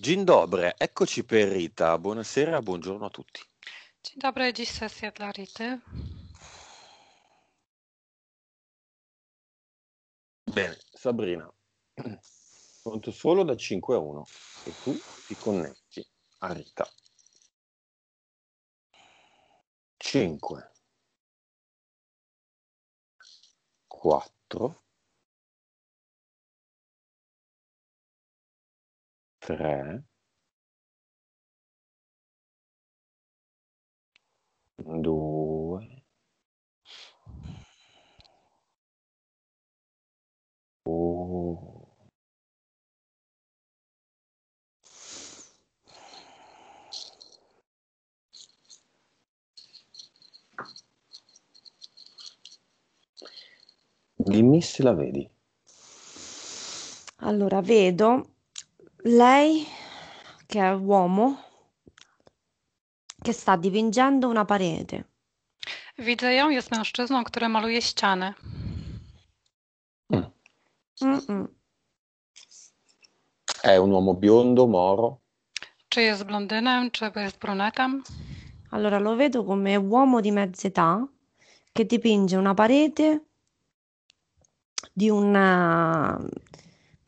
Gindobre, eccoci per Rita. Buonasera, buongiorno a tutti. Dzień dobry, dziś sesja dla Rity. Bene, Sabrina, pronto solo da 5 a 1 e tu ti connetti a Rita. 5 4 3, 2, 1. Dimmi se la vedi. Allora, vedo lei che è uomo che sta dipingendo una parete. Widzę ją, jest mężczyzną, który maluje ścianę. Mm. mm È un uomo biondo, moro? Czy jest blondynem, czy jest brunetem? Allora lo vedo come uomo di mezza età che dipinge una parete di una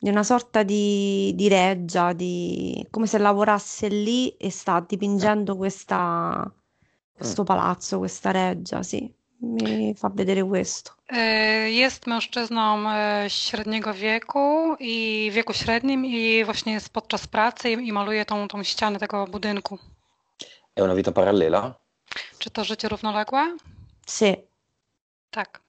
di una sorta di, di reggia, di, come se lavorasse lì e sta dipingendo certo. questa, questo mm. palazzo, questa reggia, sì. Mi fa vedere questo. Eh, jest mężczyzną średniego wieku i wieku średnim i właśnie jest podczas pracy i, i maluje tą, tą ścianę tego budynku. È una vita parallela? Czy to życie równoległe? Sì. Tak.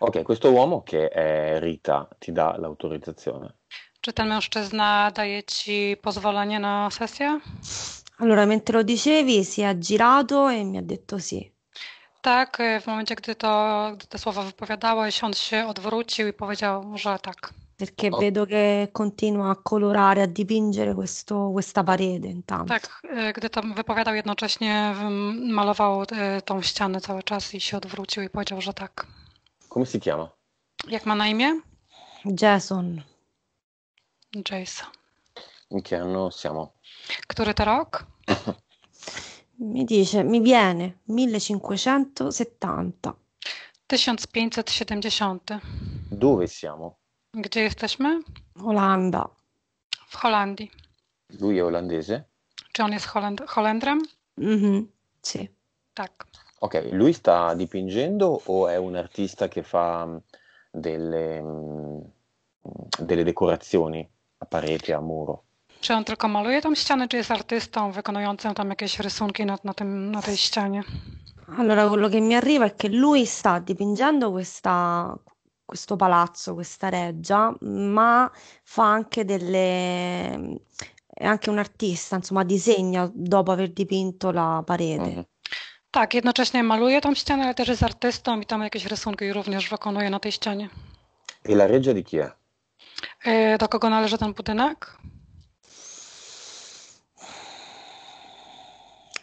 Ok, questo uomo che è Rita ti dà l'autorizzazione. Czy ten mężczyzna daje ci pozwolenie na sesję? Allora, mentre lo dicevi, si è girato e mi ha detto sì. Tak, e w momencie, gdy, to, gdy te słowa wypowiadałeś, on się odwrócił i powiedział, że tak. Perché oh. vedo che continua a colorare, a dipingere questo, questa parete intanto. Tak, e gdy to wypowiadał, jednocześnie malował e, tą ścianę cały czas i się odwrócił i powiedział, że tak. Come si chiama? Jak ma na imię? Jason. Джейса. In che anno siamo? Который это рок? Mi dice, mi viene 1570. 1570. Dove siamo? Gdzie jesteśmy? Olanda. W Holandii. Lui è olandese? Czy on jest Holend- Holendrem? Mhm, sì. Tak. Ok, lui sta dipingendo o è un artista che fa mm, delle, mm, delle decorazioni? a parete, a muro. Czy on tylko maluje tą ścianę, czy jest artystą wykonującym tam jakieś rysunki na, na, tym, na tej ścianie? Allora, quello che mi arriva è che lui sta dipingendo questa, questo palazzo, questa reggia, ma fa anche delle... è anche un artista, insomma, disegna dopo aver dipinto la parete. Mhm. Tak, jednocześnie maluje tą ścianę, ale też jest artystą i tam jakieś rysunki również wykonuje na tej ścianie. E la reggia di chi è? Do kogo należy ten budynek?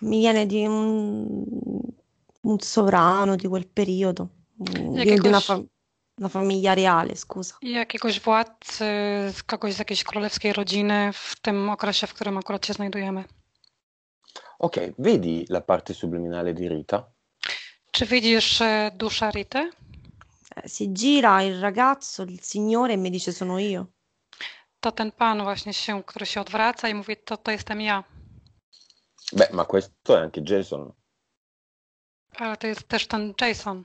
Mi viene di un, un sovrano di quel periodo, Jakiegoś... di una, fa- una famiglia reale, scusa. Jakiegoś władcy, kogoś z jakiejś królewskiej rodziny w tym okresie, w którym akurat się znajdujemy. Ok, vedi la parte subliminale di Rita? Czy widzisz duszę Rity? si gira il ragazzo, il signore, e mi dice sono io. To ten pan właśnie się, który się odwraca i mówi, to, to jestem ja. Beh, ma questo è anche Jason. Ale to jest też ten Jason.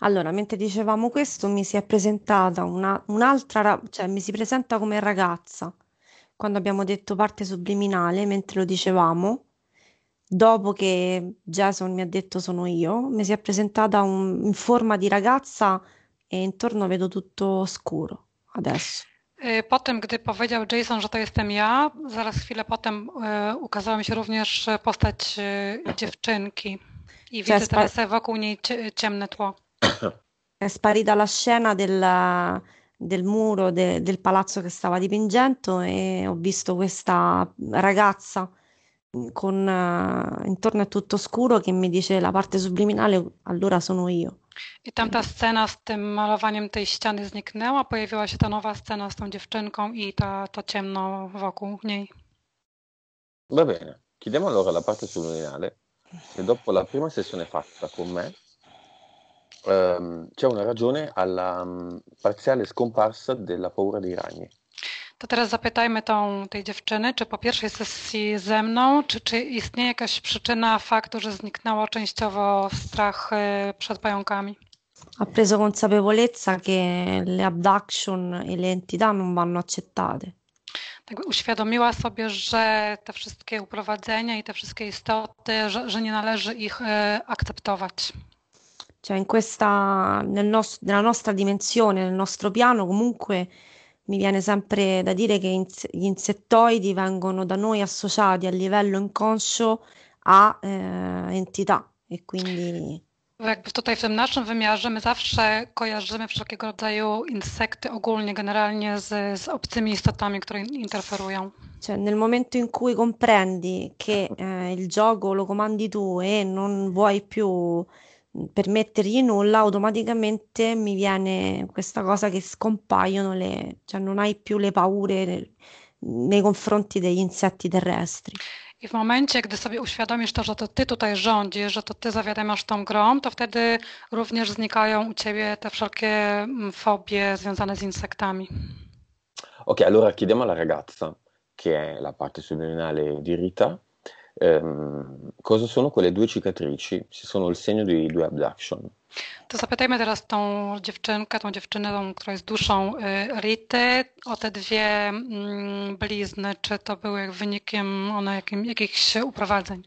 Allora, mentre dicevamo questo, mi si è presentata una, un'altra, cioè mi si presenta come ragazza quando abbiamo detto parte subliminale, mentre lo dicevamo, dopo che Jason mi ha detto sono io, mi si è presentata un- in forma di ragazza e intorno vedo tutto scuro adesso. Potem, tym, gdy powiedział Jason, że to jestem ja, zaraz chwilę potem e, ukazała mi się również postać e, dziewczynki i cioè, widzę cioè, teraz wokół niej ciemne tło. È sparita la scena della, del muro de, del palazzo che stava dipingendo e ho visto questa ragazza mm, con uh, intorno è tutto scuro che mi dice la parte subliminale, allora sono io. I tamta scena z tym malowaniem tej ściany zniknęła, pojawiła się ta nuova scena z tą dziewczynką i ta, to ciemno wokół niej. Va bene, chiediamo allora la parte subliminale e dopo la prima sessione fatta con me ehm, c'è una ragione alla m, mm, parziale scomparsa della paura dei ragni. To teraz zapytajmy tą, tej dziewczyny, czy po pierwszej sesji ze mną, czy, czy istnieje jakaś przyczyna faktu, że zniknęło częściowo strach przed pająkami? Ha preso consapevolezza che le abduction e le entità non vanno accettate. Tak uświadomiła sobie, że te wszystkie uprowadzenia i te wszystkie istoty, że, że nie należy ich akceptować. Cioè, in questa, nel nos- nella nostra dimensione, nel nostro piano, comunque mi viene sempre da dire che ins- gli insettoidi vengono da noi associati a livello inconscio a eh, entità e quindi. Jakby tutaj w tym naszym wymiarze my zawsze kojarzymy wszelkiego rodzaju insekty ogólnie, generalnie z, z obcymi istotami, które interferują. Cioè, nel momento in cui comprendi che eh, il gioco lo comandi tu e non vuoi più per mettergli nulla, automaticamente mi viene questa cosa che scompaiono le, cioè non hai più le paure nel, nei confronti degli insetti terrestri. I w momencie, gdy sobie uświadomisz to, że to ty tutaj rządzisz, że to ty zawiadamiasz tą grą, to wtedy również znikają u ciebie te wszelkie mm, fobie związane z insektami. Ok, allora chiediamo alla ragazza, che è la parte subliminale di Rita, Ehm, cosa sono quelle due cicatrici? Si sono il segno di due abduction. To zapytajmy teraz tą dziewczynkę, tą dziewczynę, która jest duszą Rity, o te dwie mm, blizny, czy to były wynikiem one jakim, jakichś uprowadzeń?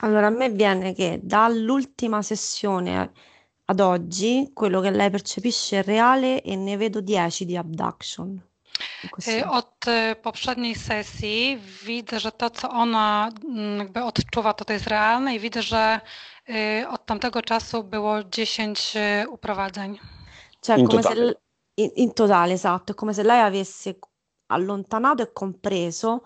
Allora, a me viene che dall'ultima sessione ad oggi quello che lei percepisce è reale e ne vedo 10 di abduction. Y, od y, poprzedniej sesji widzę, że to, co ona mm, jakby odczuwa, to, to jest realne i widzę, że y, od tamtego czasu było 10 uprowadzeń. Cioè, in come totale. Se, in, in totale, esatto, jakbyś, come se lei avesse allontanato e compreso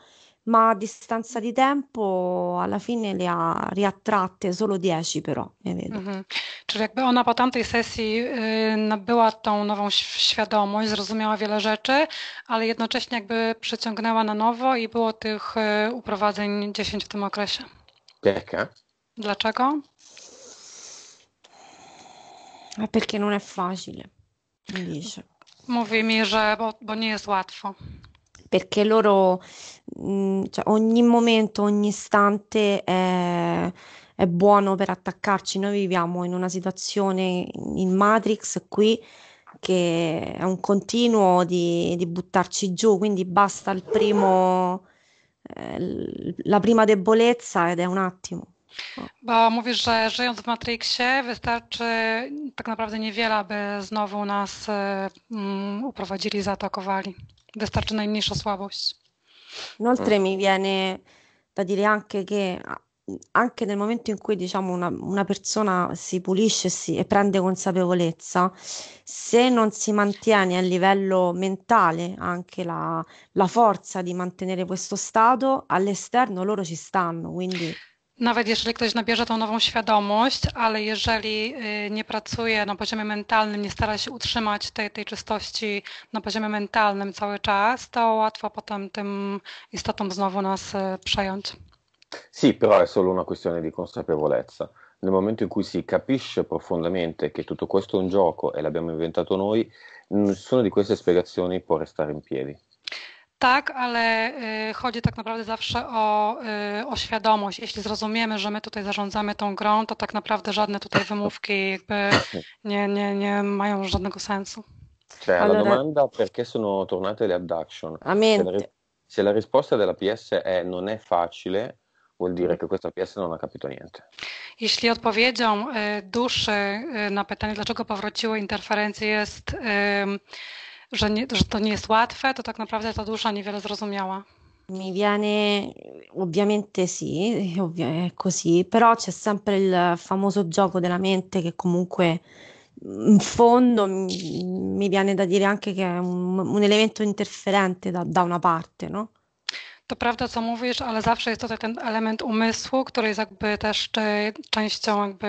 ma a distanza di tempo alla fine le ha riattratte solo 10 però, nie vedo. Mhm. Czyli jakby ona po tamtej sesji y, nabyła tą nową świadomość, zrozumiała wiele rzeczy, ale jednocześnie jakby przyciągnęła na nowo i było tych y, uprowadzeń 10 w tym okresie. Perché? Dlaczego? A perché non è facile, Mówi mi, że bo, bo nie jest łatwo. perché loro mh, mm, cioè, ogni momento, ogni istante è, è buono per attaccarci. Noi viviamo in una situazione in Matrix qui che è un continuo di, di buttarci giù, quindi basta il primo, eh, la prima debolezza ed è un attimo. Bo mówisz, że żyjąc w Matrixie wystarczy tak naprawdę niewiele, aby znowu nas mm, uprowadzili, zaatakowali. Wystarczy najmniejsza słabość. Inoltre mi viene da dire anche che anche nel momento in cui diciamo, una, una persona si pulisce si, e prende consapevolezza, se non si mantiene a livello mentale anche la, la forza di mantenere questo stato, all'esterno loro ci stanno, quindi... Nawet jeżeli ktoś nabierze tą nową świadomość, ale jeżeli y, nie pracuje na poziomie mentalnym, nie stara się utrzymać tej, tej czystości na poziomie mentalnym cały czas, to łatwo potem tym istotom znowu nas y, przejąć. Sì, però è solo una questione di consapevolezza. Nel momento in cui si capisce profondamente che tutto questo è un gioco e l'abbiamo inventato noi, nessuna di queste spiegazioni può restare in piedi. Tak, ale y, chodzi tak naprawdę zawsze o, y, o świadomość. Jeśli zrozumiemy, że my tutaj zarządzamy tą grą, to tak naprawdę żadne tutaj wymówki jakby nie, nie, nie mają żadnego sensu. Cioè, allora... la domanda perché sono tornate le abduction, se la, se la risposta della PS è non è facile, vuol dire che questa PS non ha capito niente. Jeśli odpowiedzią y, duszy na pytanie, dlaczego powróciły interferencje, jest że, nie, że to nie jest łatwe, to tak naprawdę ta dusza niewiele zrozumiała. Mi viene, ovviamente sì, è così, però c'è sempre il famoso gioco della mente che comunque in fondo mi viene da dire anche che è un, un elemento interferente da, da, una parte, no? To prawda, co mówisz, ale zawsze jest to ten element umysłu, który jest jakby też częścią, jakby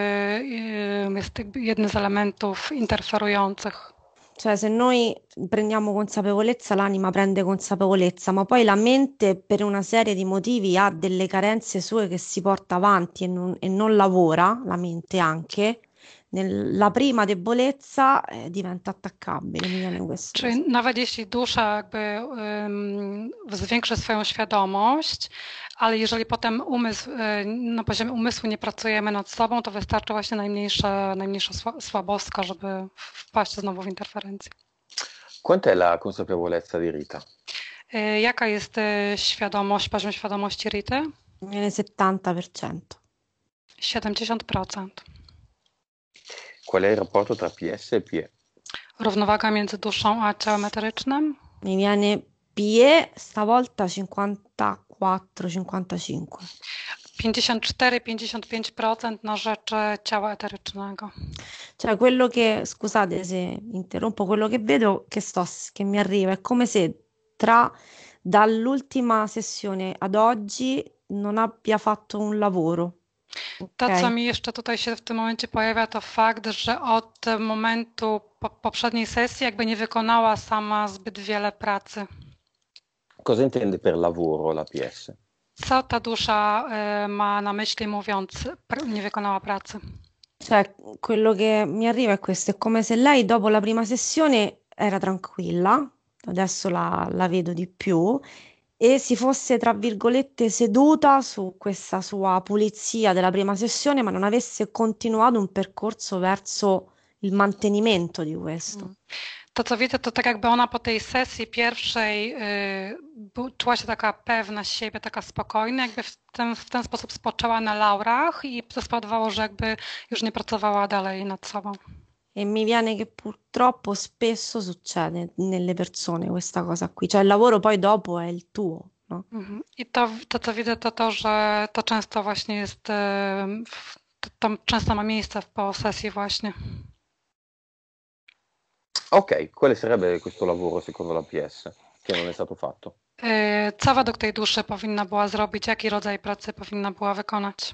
yy, jest jednym z elementów interferujących. Cioè, se noi prendiamo consapevolezza, l'anima prende consapevolezza, ma poi la mente per una serie di motivi ha delle carenze sue che si porta avanti e non, e non lavora, la mente anche, la prima debolezza eh, diventa attaccabile. Czyli nawet jeśli dusza jakby um, zwiększy swoją świadomość, ale jeżeli potem umysł, e, na poziomie umysłu nie pracujemy nad sobą, to wystarczy właśnie najmniejsza, najmniejsza słabostka, żeby wpaść znowu w interferencję. è la consapevolezza di Rita? E, jaka jest e, świadomość, poziom świadomości Rity? 70%. 70%. Qual è il rapporto tra PS e PE? Równowaga między duszą a ciałem eterycznym? Mi viene PE stavolta 54-55. 54-55% na rzecz ciała eterycznego. Cioè, quello che, scusate se interrompo, quello che vedo che, sto, che mi arriva è come se tra dall'ultima sessione ad oggi non abbia fatto un lavoro Okay. To, co mi jeszcze tutaj się w tym momencie pojawia, to fakt, że od momentu po poprzedniej sesji jakby nie wykonała sama zbyt wiele pracy. Cosa intende per lavoro la PS? Co ta dusza y, ma na myśli mówiąc nie wykonała pracy? Cioè, quello che mi arriva è questo, è come se lei dopo la prima sessione era tranquilla, adesso la, la vedo di più e si fosse, tra virgolette, seduta su questa sua pulizia della prima sessione, ma non avesse continuato un percorso verso il mantenimento di questo. Mm. To, co widzę, to tak jakby ona po tej sesji pierwszej yy, czuła się taka pewna siebie, taka spokojna, jakby w ten, w ten sposób spoczęła na laurach i to spowodowało, że jakby już nie pracowała dalej nad sobą e mi viene che purtroppo spesso succede nelle persone questa cosa qui, cioè il lavoro poi dopo è il tuo. No? Mhm. I to, to, co widzę, to to, że to często właśnie jest, em, w- to, to często ma miejsce po sesji właśnie. Ok, quale sarebbe questo lavoro secondo la PS che non è stato fatto? Y, Co według tej duszy powinna była zrobić? Jaki rodzaj pracy powinna była wykonać?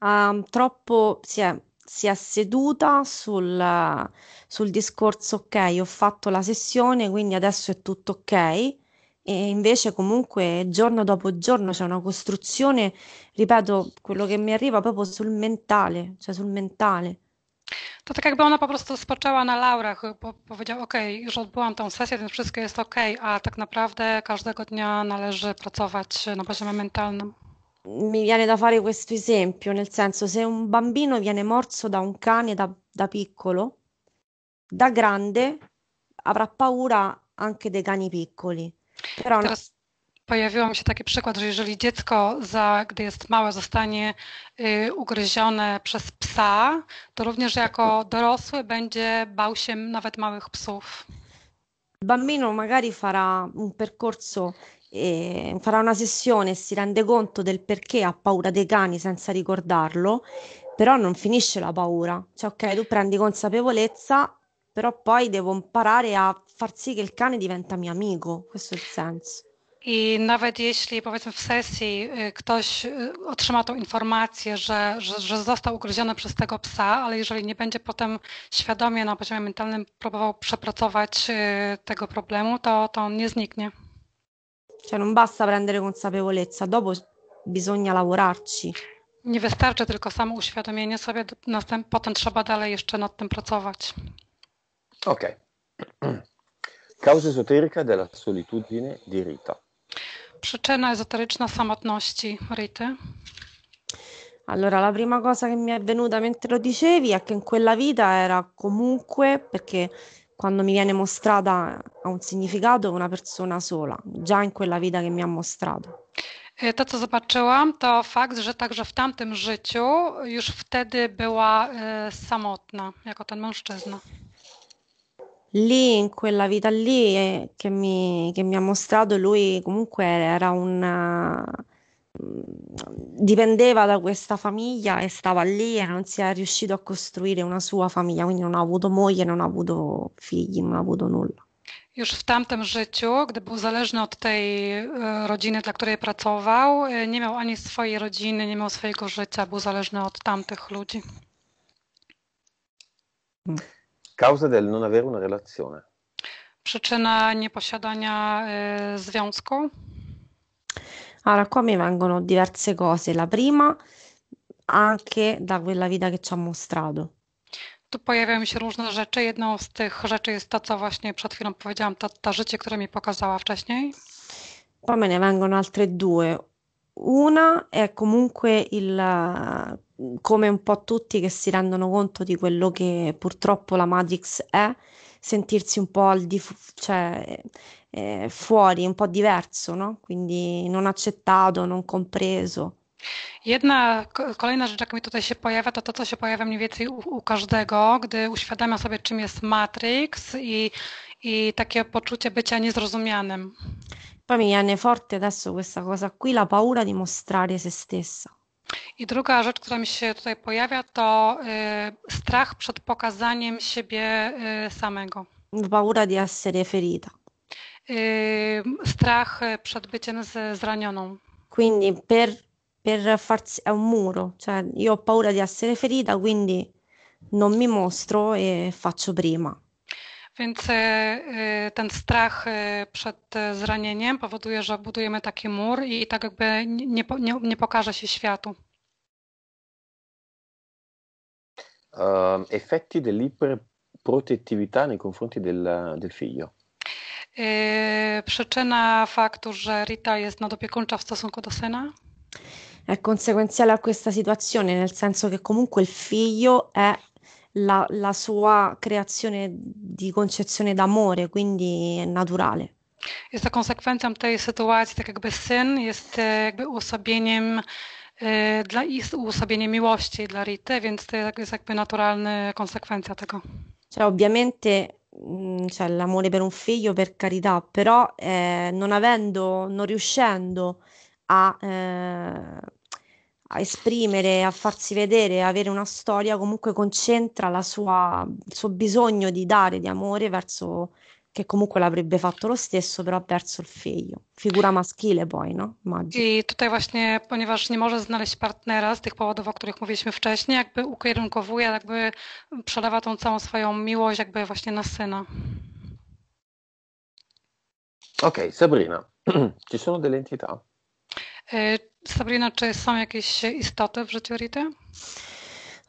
Ah, troppo si è si è seduta sul, sul discorso ok, ho fatto la sessione, quindi adesso è tutto ok. E invece comunque giorno dopo giorno c'è una costruzione, ripeto, quello che mi arriva proprio sul mentale, cioè sul mentale. To tak jakby ona po prostu spoczęła na laurach, bo powiedziała, ok, już odbyłam tą sesję, więc wszystko jest ok, a tak naprawdę każdego dnia należy pracować na poziomie mentalnym mi viene da fare questo esempio, nel senso se un bambino viene morso da un cane da, da piccolo, da grande avrà paura anche dei cani piccoli. Però... Teraz pojawiło mi się taki przykład, że jeżeli dziecko, za, gdy jest małe, zostanie y, ugryzione przez psa, to również jako dorosły będzie bał się nawet małych psów. Il bambino magari farà un percorso eh, farà una sessione e si rende conto del perché ha paura dei cani senza ricordarlo, però non finisce la paura. Cioè, ok, tu prendi consapevolezza, però poi devo imparare a far sì che il cane diventa mio amico. Questo è il senso. I nawet jeśli powiedzmy w sesji ktoś otrzyma tą informację, że, że, że, został ugryziony przez tego psa, ale jeżeli nie będzie potem świadomie na poziomie mentalnym próbował przepracować tego problemu, to, to on nie zniknie. Cioè non basta prendere consapevolezza, dopo bisogna lavorarci. Nie wystarczy tylko samo uświadomienie sobie, następ, potem trzeba dalej jeszcze nad tym pracować. Ok. Causa esoterica della solitudine di Rita. Przyczyna esoteryczna samotności Rity. Allora, la prima cosa che mi è venuta mentre lo dicevi è che in quella vita era comunque, perché quando mi viene mostrata ha un significato una persona sola, già in quella vita che mi ha mostrato. To, co zobaczyłam, to fakt, że także w tamtym życiu już wtedy była y, samotna, jako ten mężczyzna. Lì, in quella vita lì eh, che mi, che mi ha mostrato, lui comunque era un dipendeva da questa famiglia e stava lì e non si è riuscito a costruire una sua famiglia, quindi non ha avuto moglie, non ha avuto figli, non ha avuto nulla. Już w tamtym życiu, gdy był zależny od tej rodziny, dla której pracował, nie miał ani swojej rodziny, nie miał swojego życia, był zależny od tamtych ludzi. Causa del non avere una relazione. Przyczyna nieposiadania związku. Allora, qua mi vengono diverse cose. La prima, anche da quella vita che ci ha mostrato. Tu pojawiają się różne rzeczy. Jedną z tych rzeczy jest to, co właśnie przed chwilą powiedziałam, to, to życie, które mi pokazała wcześniej. Poi me ne vengono altre due. Una è comunque il, come un po' tutti che si rendono conto di quello che purtroppo la Matrix è, sentirsi un po' al di fu- cioè, eh, fuori, un po' diverso, no? Quindi non accettato, non compreso. Jedna kolejna rzecz, jaka mi tutaj się pojawia, to to, co się pojawia mniej więcej u, u każdego, gdy uświadamia sobie, czym jest Matrix i, i takie poczucie bycia niezrozumianym. Poi mi viene forte adesso questa cosa qui, la paura di mostrare se stessa. I druga rzecz, która mi się tutaj pojawia, to y, strach przed pokazaniem siebie y, samego. Paura di essere ferita. Y, strach przed byciem zranioną. Quindi per, per farsi un muro, cioè io ho paura di essere ferita, quindi non mi mostro e faccio prima. Więc ten strach przed zranieniem powoduje, że budujemy taki mur i tak jakby nie, nie, nie pokaże się światu. uh, effetti dell'iperprotettività nei confronti del, del figlio? Yy, ehm, przyczyna faktu, że Rita jest nadopiekuńcza w stosunku do syna? È conseguenziale a questa situazione, nel senso che comunque il figlio è la, la sua creazione di concezione d'amore, quindi è naturale. Jest to konsekwencją tej sytuacji, tak jakby syn jest jakby uosobieniem dla ich uosobienie miłości dla Rity, więc to jest jakby naturalna konsekwenza tego. Cioè, ovviamente mm, cioè, l'amore per un figlio, per carità, però eh, non avendo, non riuscendo a, eh, a, esprimere, a farsi vedere, avere una storia, comunque concentra sua, il suo bisogno di dare, di amore verso che comunque l'avrebbe fatto lo stesso, però ha perso il figlio. Figura maschile poi, no? Immagino. I tutaj właśnie, ponieważ nie może znaleźć partnera z tych powodów, o których mówiliśmy wcześniej, jakby ukierunkowuje, jakby przelewa tą całą swoją miłość jakby właśnie na syna. Okej, okay, Sabrina, ci sono delle entità? Sabrina, czy są jakieś istoty w życiu Rity?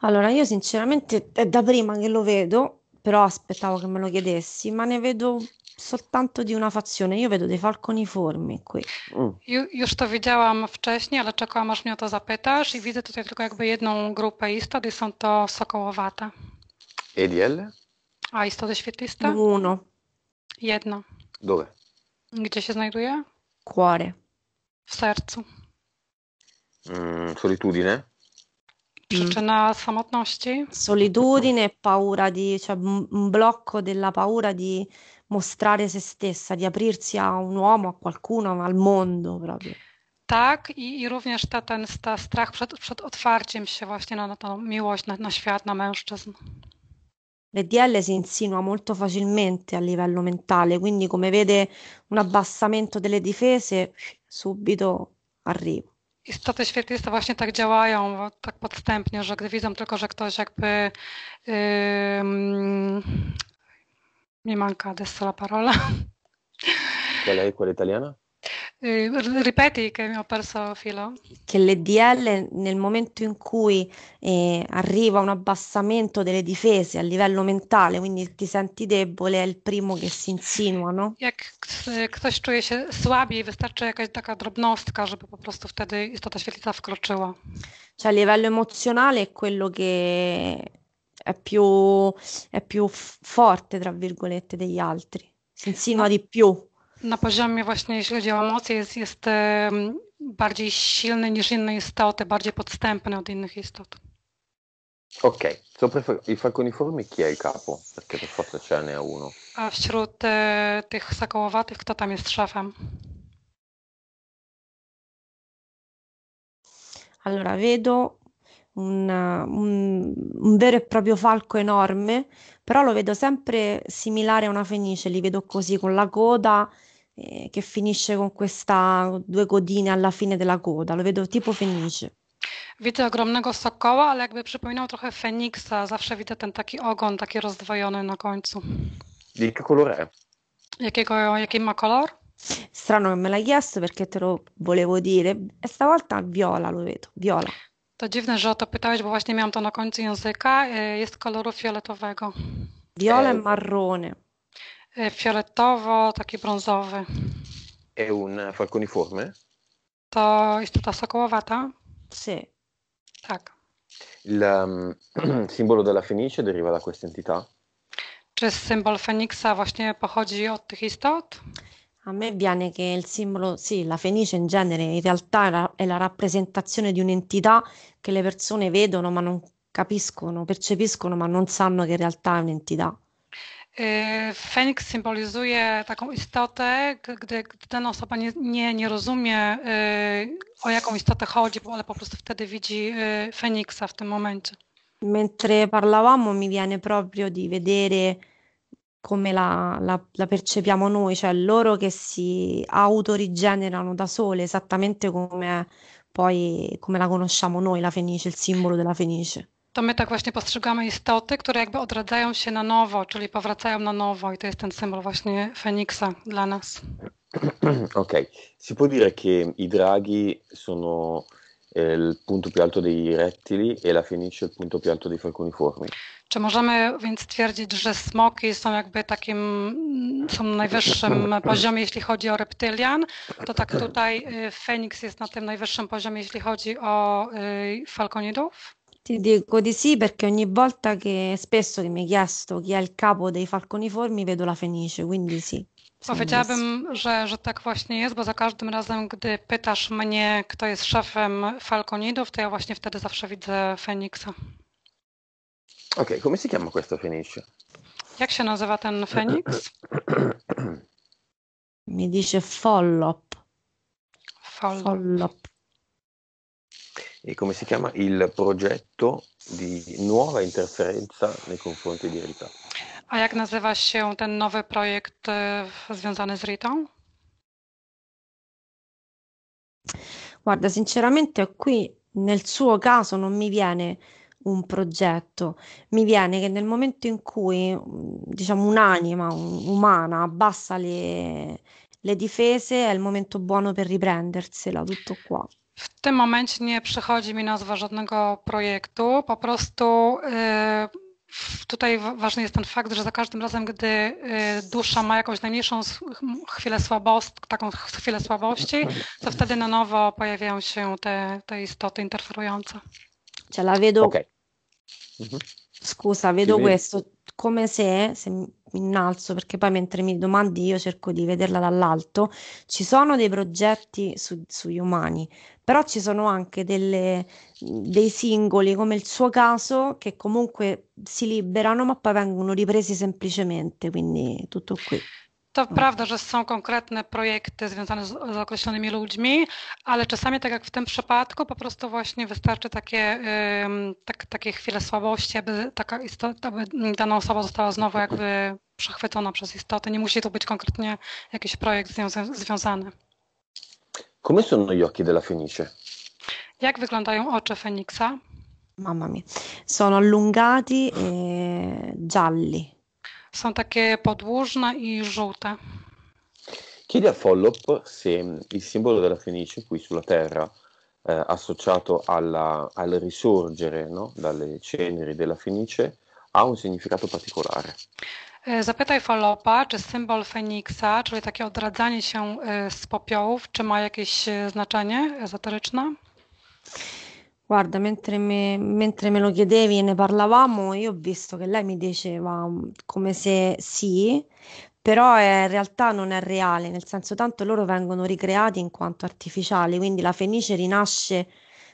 Allora, io sinceramente è da prima che lo vedo però aspettavo che me lo chiedessi, ma ne vedo soltanto di una fazione. Io vedo dei falconiformi qui. Mm. Ju, już to wiedziałam wcześniej, ale czekałam aż mnie o to zapytasz i widzę tutaj tylko jakby jedną grupę istot i są to sokołowate. Ediel? A istoty świetliste? Uno. Jedno. Dove? Gdzie się znajduje? Cuore. W sercu. Mm, solitudine? Przyczyna mm. samotności? Solitudine e paura di, cioè un blocco della paura di mostrare se stessa, di aprirsi a un uomo, a qualcuno, al mondo proprio. Tak, i, i również ta, ten ta strach przed, przed otwarciem się właśnie na, na tą miłość, na, na świat, na mężczyzn. L'EDL si insinua molto facilmente a livello mentale, quindi come vede un abbassamento delle difese, subito arrivo. istoty świetliste właśnie tak działają, tak podstępnie, że gdy widzą tylko, że ktoś jakby yy, mi manca adesso la parola. Qual è quella italiana? ripeti che mi ho perso filo. Che l'EDL nel momento in cui eh, arriva un abbassamento delle difese a livello mentale, quindi ti senti debole, è il primo che si insinua, no? Jak eh, ktoś czuje się słabiej, wystarczy jakaś taka drobnostka, żeby po prostu wtedy istota świetlica wkroczyła. Cioè a livello emozionale è quello che è più, è più forte, tra virgolette, degli altri, si insinua no. di più. na poziomie właśnie, jeśli chodzi o emocje, jest, jest bardziej silny niż inne istoty, bardziej podstępny od innych istot. Ok, Sopra i falconiformi chi è il capo? Perché per forza ce n'è uno. A wśród e, tych sokołowatych kto tam jest szefem? Allora, vedo un, un, un, vero e proprio falco enorme, però lo vedo sempre similare a una fenice, li vedo così con la coda eh, che finisce con queste due godine alla fine della coda, lo vedo tipo Fenice. Widzę ogromnego sokoła, ale jakby przypominał trochę Feniksa. Zawsze widzę ten taki ogon, taki rozdwojony na końcu. Jaki kolor è? Jakiego, jaki ma kolor? Strano che me l'hai chiesto perché te lo volevo dire. E stavolta viola, lo vedo, viola. To dziwne, że o to pytałeś, bo właśnie miałam to na końcu języka. Jest koloru fioletowego. Viola e marrone fioletowo, taki brązowy. Eun falconiforme? To jest ta sokołowata? Sì. Tak. Ecco. Il um, simbolo della fenice deriva da questa entità? Czy symbol Feniksa właśnie pochodzi od tych istot? A me viene che il simbolo, sì, la fenice in genere in realtà è la rappresentazione di un'entità che le persone vedono ma non capiscono, percepiscono ma non sanno che in realtà è un'entità. Feniks symbolizuje taką istotę, gdy, gdy dana osoba nie, nie, nie rozumie, o jaką istotę chodzi, ale po prostu wtedy widzi Feniksa w tym momencie. Mentre parlavamo mi viene proprio di vedere come la, la, la percepiamo noi, cioè loro che si autorigenerano da sole, esattamente come poi come la conosciamo noi, la Fenice, il simbolo della Fenice. to my tak właśnie postrzegamy istoty, które jakby odradzają się na nowo, czyli powracają na nowo, i to jest ten symbol właśnie Feniksa dla nas. Ok, si può dire che i draghi sono eh, il punto più alto dei rettili e la fenice il punto più alto dei falconiformi. Czy możemy więc twierdzić, że smoki są jakby takim, są na najwyższym poziomie, jeśli chodzi o reptylian? To tak tutaj y, Feniks jest na tym najwyższym poziomie, jeśli chodzi o y, falkonidów? Ti dico di sì perché ogni volta che spesso che mi hai chiesto chi è il capo dei falconiformi vedo la Fenice, quindi sì. Powiedziałabym, że, że tak właśnie jest, bo za każdym razem, gdy pytasz mnie, kto jest szefem Falconidów, to ja właśnie wtedy zawsze widzę Feniksa. Ok, come si chiama questo Fenice? Jak się nazywa ten Feniks? Mi dice Follop. Follop. Follop. e come si chiama il progetto di nuova interferenza nei confronti di RITA. A jak nazywa się ten nowy projekt związany z RITą? Guarda, sinceramente qui nel suo caso non mi viene un progetto, mi viene che nel momento in cui mm, diciamo un'anima umana abbassa le, le difese è il momento buono per riprendersela, tutto qua. w tym momencie nie przychodzi mi nazwa żadnego projektu. Po prostu y, tutaj ważny jest ten fakt, że za każdym razem, gdy y, dusza ma jakąś najmniejszą chwilę słabości, taką chwilę słabości, to wtedy na nowo pojawiają się te, te istoty interferujące. Ciała l'avedo. Okay. Mhm. Scusa, vedo questo come se, se innalzo perché poi mentre mi domandi io cerco di vederla dall'alto, ci sono dei progetti su, sugli umani, però ci sono anche delle, dei singoli come il suo caso che comunque si liberano ma poi vengono ripresi semplicemente, quindi tutto qui. To prawda, że są konkretne projekty związane z, z, określonymi ludźmi, ale czasami, tak jak w tym przypadku, po prostu właśnie wystarczy takie, yy, tak, takie chwile słabości, aby, taka istota, aby dana osoba została znowu jakby przechwycona przez istotę. Nie musi to być konkretnie jakiś projekt związany. Come sono gli occhi della Fenice? Jak wyglądają oczy Feniksa? Mamma mia. Sono allungati e gialli są takie podłużne i żółte. Chiede a Follop se il simbolo della Fenice qui sulla Terra, eh, associato alla, al risorgere no? dalle ceneri della Fenice, ha un significato particolare. E, zapytaj Falopa, czy symbol Feniksa, czyli takie odradzanie się e, z popiołów, czy ma jakieś e, znaczenie ezoteryczne? Guarda, mentre me, mentre me lo chiedevi e ne parlavamo, io ho visto che lei mi diceva mm, come se sì, però è, eh, in realtà non è reale, nel senso tanto loro vengono ricreati in quanto artificiali, quindi la Fenice rinasce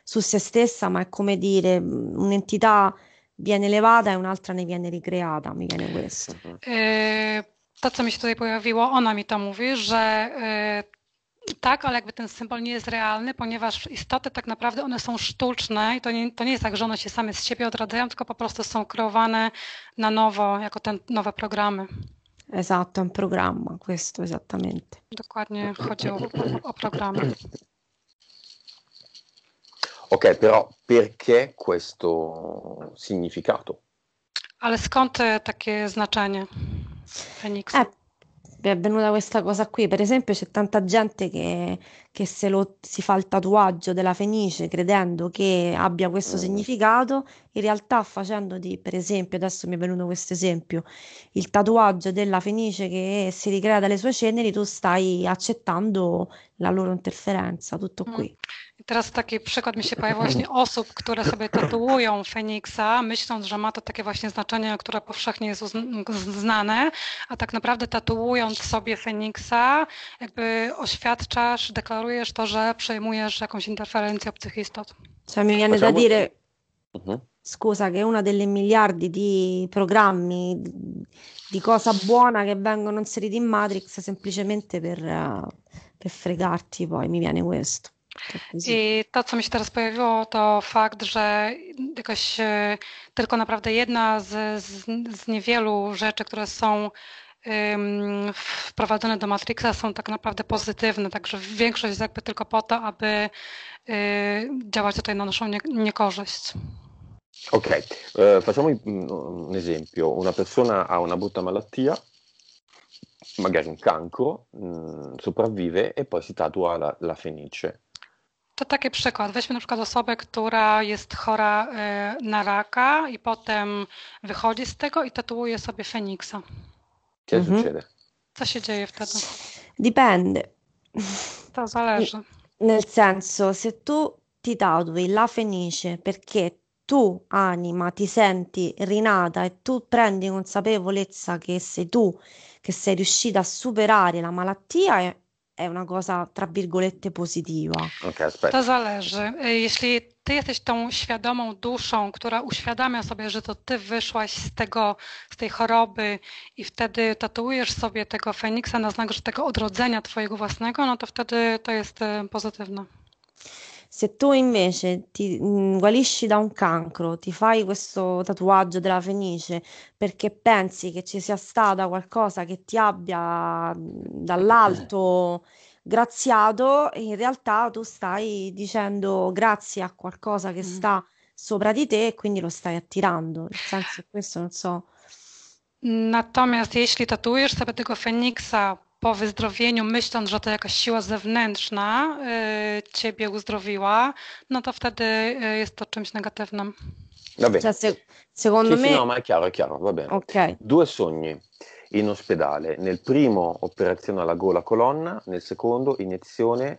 su se stessa, ma è come dire mm, un'entità viene elevata e un'altra ne viene ricreata, mi viene questo. E... To, co mi się tutaj pojawiło, ona mi to mówi, że tak, ale jakby ten symbol nie jest realny, ponieważ istoty tak naprawdę one są sztuczne i to nie, to nie jest tak, że one się same z siebie odradzają, tylko po prostu są kreowane na nowo, jako te nowe programy. Exacto, è un programma questo esattamente. Dokładnie chodzi o, o programy. Ok, però perché questo significato? Ale skąd e, takie znaczenie Feniksa? è avvenuta questa cosa qui. Per esempio, c'è tanta gente che, che se lo, si fa il tatuaggio della fenice credendo che abbia questo eh. significato, in realtà facendoti, per esempio, adesso mi è venuto questo esempio, il tatuaggio della fenice che si ricrea dalle sue ceneri, tu stai accettando la loro interferenza, tutto mm. qui. Mm. teraz taki przykład mi się pojawia właśnie osób, które sobie tatuują Feniksa, myśląc, że ma to takie właśnie znaczenie, które powszechnie jest znane, a tak naprawdę tatuując sobie Feniksa, jakby oświadczasz, deklarujesz to, że przejmujesz jakąś interferenza obcych istot. viene da dire, mhm. scusa, che uno delle miliardi di programmi di cosa buona che vengono inseriti in Matrix semplicemente per, eh, per fregarti, poi mi viene questo. I to, co mi się teraz pojawiło, to fakt, że jakoś e, tylko naprawdę jedna z, z, z niewielu rzeczy, które są wprowadzone do Matrixa są tak naprawdę pozytywne, także większość jest jakby tylko po to, aby e, działać tutaj na naszą niekorzyść. Ok, uh, e, facciamo un esempio, una persona ha una brutta malattia, magari un cancro, mm, sopravvive e poi si tatua la, la fenice. To taki przykład. Weźmy na przykład osobę, która jest chora na raka i potem wychodzi z tego i tatuuje sobie Feniksa. Che mhm. succede? Co się dzieje wtedy? Dipende. To zależy. Nel senso, se tu ti tatui la Fenice perché tu anima ti senti rinata e tu prendi consapevolezza che sei tu che sei riuscita a superare la malattia è una cosa, tra positiva. Okay, to zależy. Jeśli ty jesteś tą świadomą duszą, która uświadamia sobie, że to ty wyszłaś z tego, z tej choroby i wtedy tatuujesz sobie tego Feniksa na znak, że tego odrodzenia twojego własnego, no to wtedy to jest e, pozytywne. Se tu invece ti mh, mm, guarisci da un cancro, ti fai questo tatuaggio della fenice perché pensi che ci sia stata qualcosa che ti abbia mm, dall'alto graziato, in realtà tu stai dicendo grazie a qualcosa che mm. sta sopra di te e quindi lo stai attirando. Nel senso, questo non so. Mm, Natomiast jeśli tatuujesz sobie tego feniksa po wyzdrowieniu, myśląc, że to jakaś siła zewnętrzna y, ciebie uzdrowiła, no to wtedy y, jest to czymś negatywnym. Va no bene. Cioè, secondo sì, me... Sì, no, ma è chiaro, è chiaro, va bene. Okay. Due sogni in ospedale. Nel primo operazione alla gola colonna, nel secondo iniezione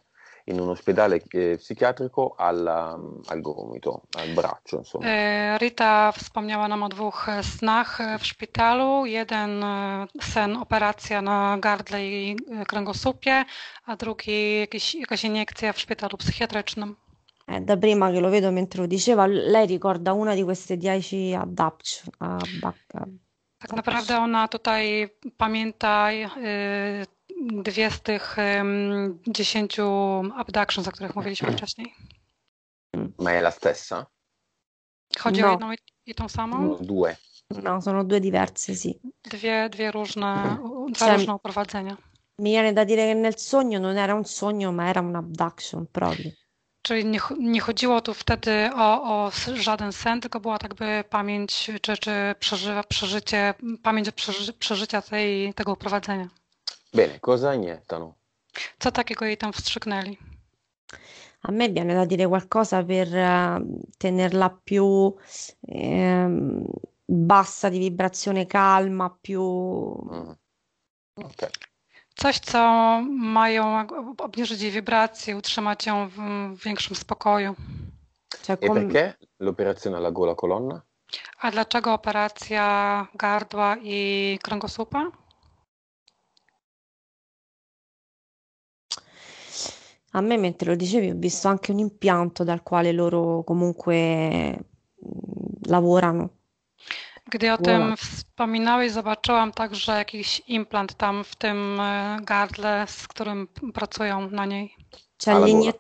in un ospedale eh, psichiatrico al gomito, al braccio. Insomma. Eh, Rita wspomniała nam o dwóch e, snach e, w szpitalu. Jeden e, sen operacja na gardle i kręgosłupie, a drugi jakiś, jakaś iniekcja w szpitalu psychiatrycznym. da prima che lo vedo mentre lo diceva, lei ricorda una di queste 10 a A Tak naprawdę ona tutaj pamięta y, dwie z tych dziesięciu abductions, o których mówiliśmy wcześniej. Ma la stessa? Chodzi no. o jedną i, tą samą? No, due. No, sono due diverse, sì. Dwie, dwie różne, mhm. dwa cioè, różne uprowadzenia. Mi viene da dire che nel sogno non era un sogno, ma era un abduction proprio. Czyli nie, nie chodziło tu wtedy o, o żaden sen, tylko była jakby pamięć, czy, czy przeżywa, przeżycie, pamięć przeży, przeżycia tej, tego uprowadzenia. Bene, cosa iniettano? Co takiego jej tam wstrzyknęli? A me viene da dire qualcosa per eh, tenerla più ehm, bassa di vibrazione, calma, più... Mm. Okay. Coś, co mają obniżyć jej wibracje, utrzymać ją w, w większym spokoju. Cioè, com... E perché l'operazione alla gola colonna? A dlaczego operacja gardła i kręgosłupa? A me mentre lo dicevi ho visto anche un impianto dal quale loro comunque lavorano. Gdy o Wow. tym wspominałeś, zobaczyłam także jakiś implant tam w tym e, gardle, z którym pracują na niej. Cioè l'inie-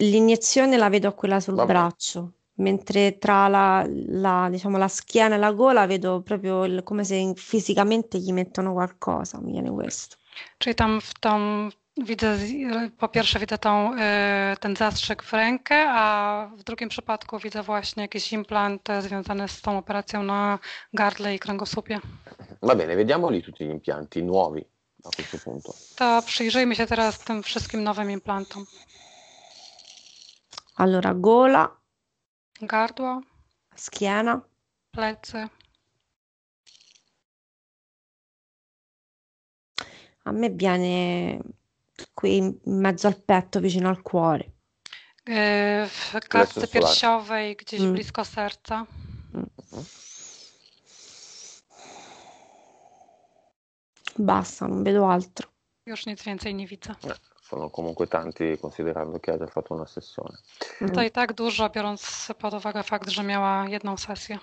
l'iniezione la vedo a quella sul Vabbè. braccio, mentre tra la, la, diciamo, la schiena e la gola vedo proprio il- come se fisicamente gli mettono qualcosa, mi viene questo. Czyli cioè, tam w tą Widzę, po pierwsze widzę tą, ten zastrzyk w rękę, a w drugim przypadku widzę właśnie jakiś implant związany z tą operacją na gardle i kręgosłupie. Va bene, vediamo lì tutti gli impianti nuovi a questo punto. To przyjrzyjmy się teraz tym wszystkim nowym implantom. Allora, gola, gardło, schiena, plecy. A me viene qui in mezzo al petto, vicino al cuore. w klatce piersiowej, gdzieś mm. blisko serca. Mm. Basta, non vedo altro. Już nic więcej nie widzę. Sono comunque tanti, considerando che ha già fatto una sessione. Mm. To i tak dużo, biorąc pod uwagę fakt, że miała jedną sesję.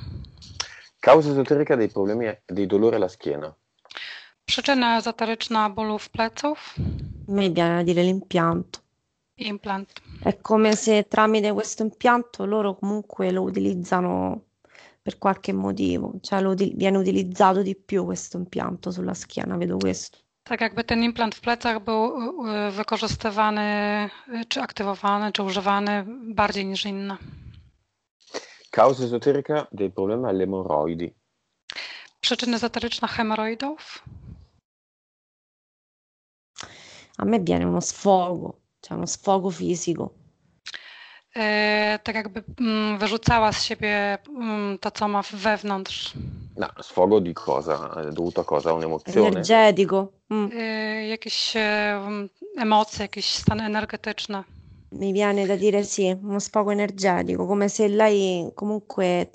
Causa esoterica dei problemi di dolore alla schiena. Przyczyna esoteryczna bólu w pleców. mi viene a dire l'impianto. Implant. È come se tramite questo impianto loro comunque lo utilizzano per qualche motivo, cioè lo, viene utilizzato di più questo impianto sulla schiena, vedo questo. Tak jakby ten implant w plecach był wykorzystywany, czy aktywowany, czy używany bardziej niż inne. Causa esoterica del problema all'emorroidi. Przyczyny esoteryczne hemoroidów? a me viene uno sfogo, cioè uno sfogo fisico. E, ehm, tak jakby mm, wyrzucała z siebie mm, to, co ma wewnątrz. No, sfogo di cosa? Dovuto a cosa? Un'emozione? Energetico. Mm. E, ehm, jakieś e, ehm, emocje, jakiś stan energetyczny. Mi viene da dire sì, uno sfogo energetico, come se lei comunque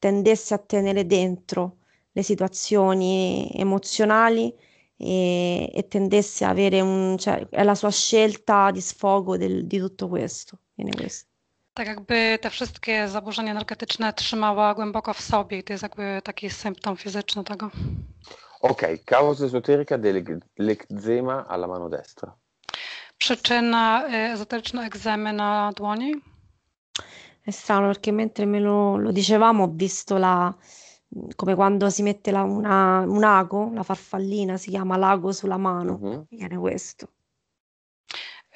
tendesse a tenere dentro le situazioni emozionali e, e tendesse a avere un... Cioè, è la sua scelta di sfogo del, di tutto questo. Viene questo. Tak jakby te wszystkie zaburzenia energetyczne trzymała głęboko w sobie i to jest jakby taki symptom fizyczny tego. Okej, okay, causa esoterica dell'eczema alla mano destra. Przyczyna esoteryczna egzemy na dłoni? È strano perché mentre me lo, lo dicevamo ho visto la, come quando si mette la, una, un ago, la farfallina si chiama lago sulla mano, mhm. viene questo.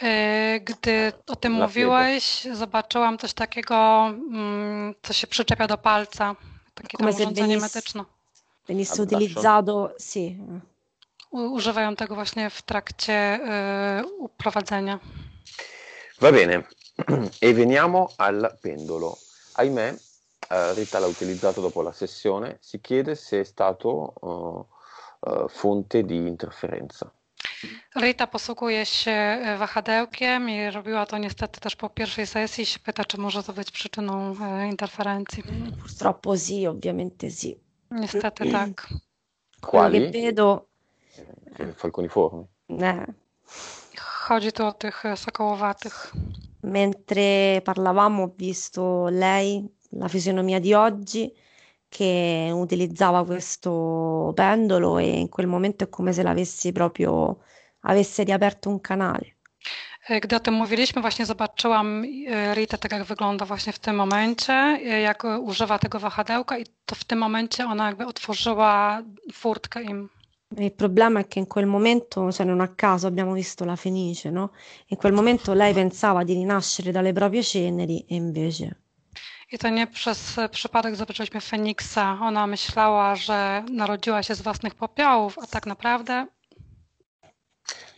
E gdy o tym Dla mówiłeś, tego. zobaczyłam coś takiego, mm, co się przyczepia do palca, takie Come urządzenie venisse, medyczne. Venisse utilizzato, sì. Używają tego właśnie w trakcie y, uprowadzenia. Va bene, e veniamo al pendolo. Ahimè, eh, Rita l'ha utilizzato dopo la sessione, si chiede se è stato uh, fonte di interferenza. Rita posługuje się eh, wahadełkiem i robiła to niestety też po pierwszej sesji i się pyta, czy może to być przyczyną interferenzi. Mm, purtroppo sì, ovviamente sì. Niestety mm. tak. Quali? Quello vedo... Falconiformi. Ne. Chodzi tu o tych sokołowatych. Mentre parlavamo ho visto lei la fisionomia di oggi che utilizzava questo pendolo e in quel momento è come se l'avessi proprio, avesse riaperto un canale. Gdy o tym mówiliśmy, właśnie zobaczyłam Rita tak, jak wygląda właśnie w tym momencie, jak używa tego wahadełka i to w tym momencie ona jakby otworzyła furtkę im. Il problema è che in quel momento, cioè non a caso abbiamo visto la Fenice, no? In quel momento lei pensava di rinascere dalle proprie ceneri e invece... I to nie przez e, przypadek zobaczyliśmy Feniksa. Ona myślała, że narodziła się z własnych popiołów, a tak naprawdę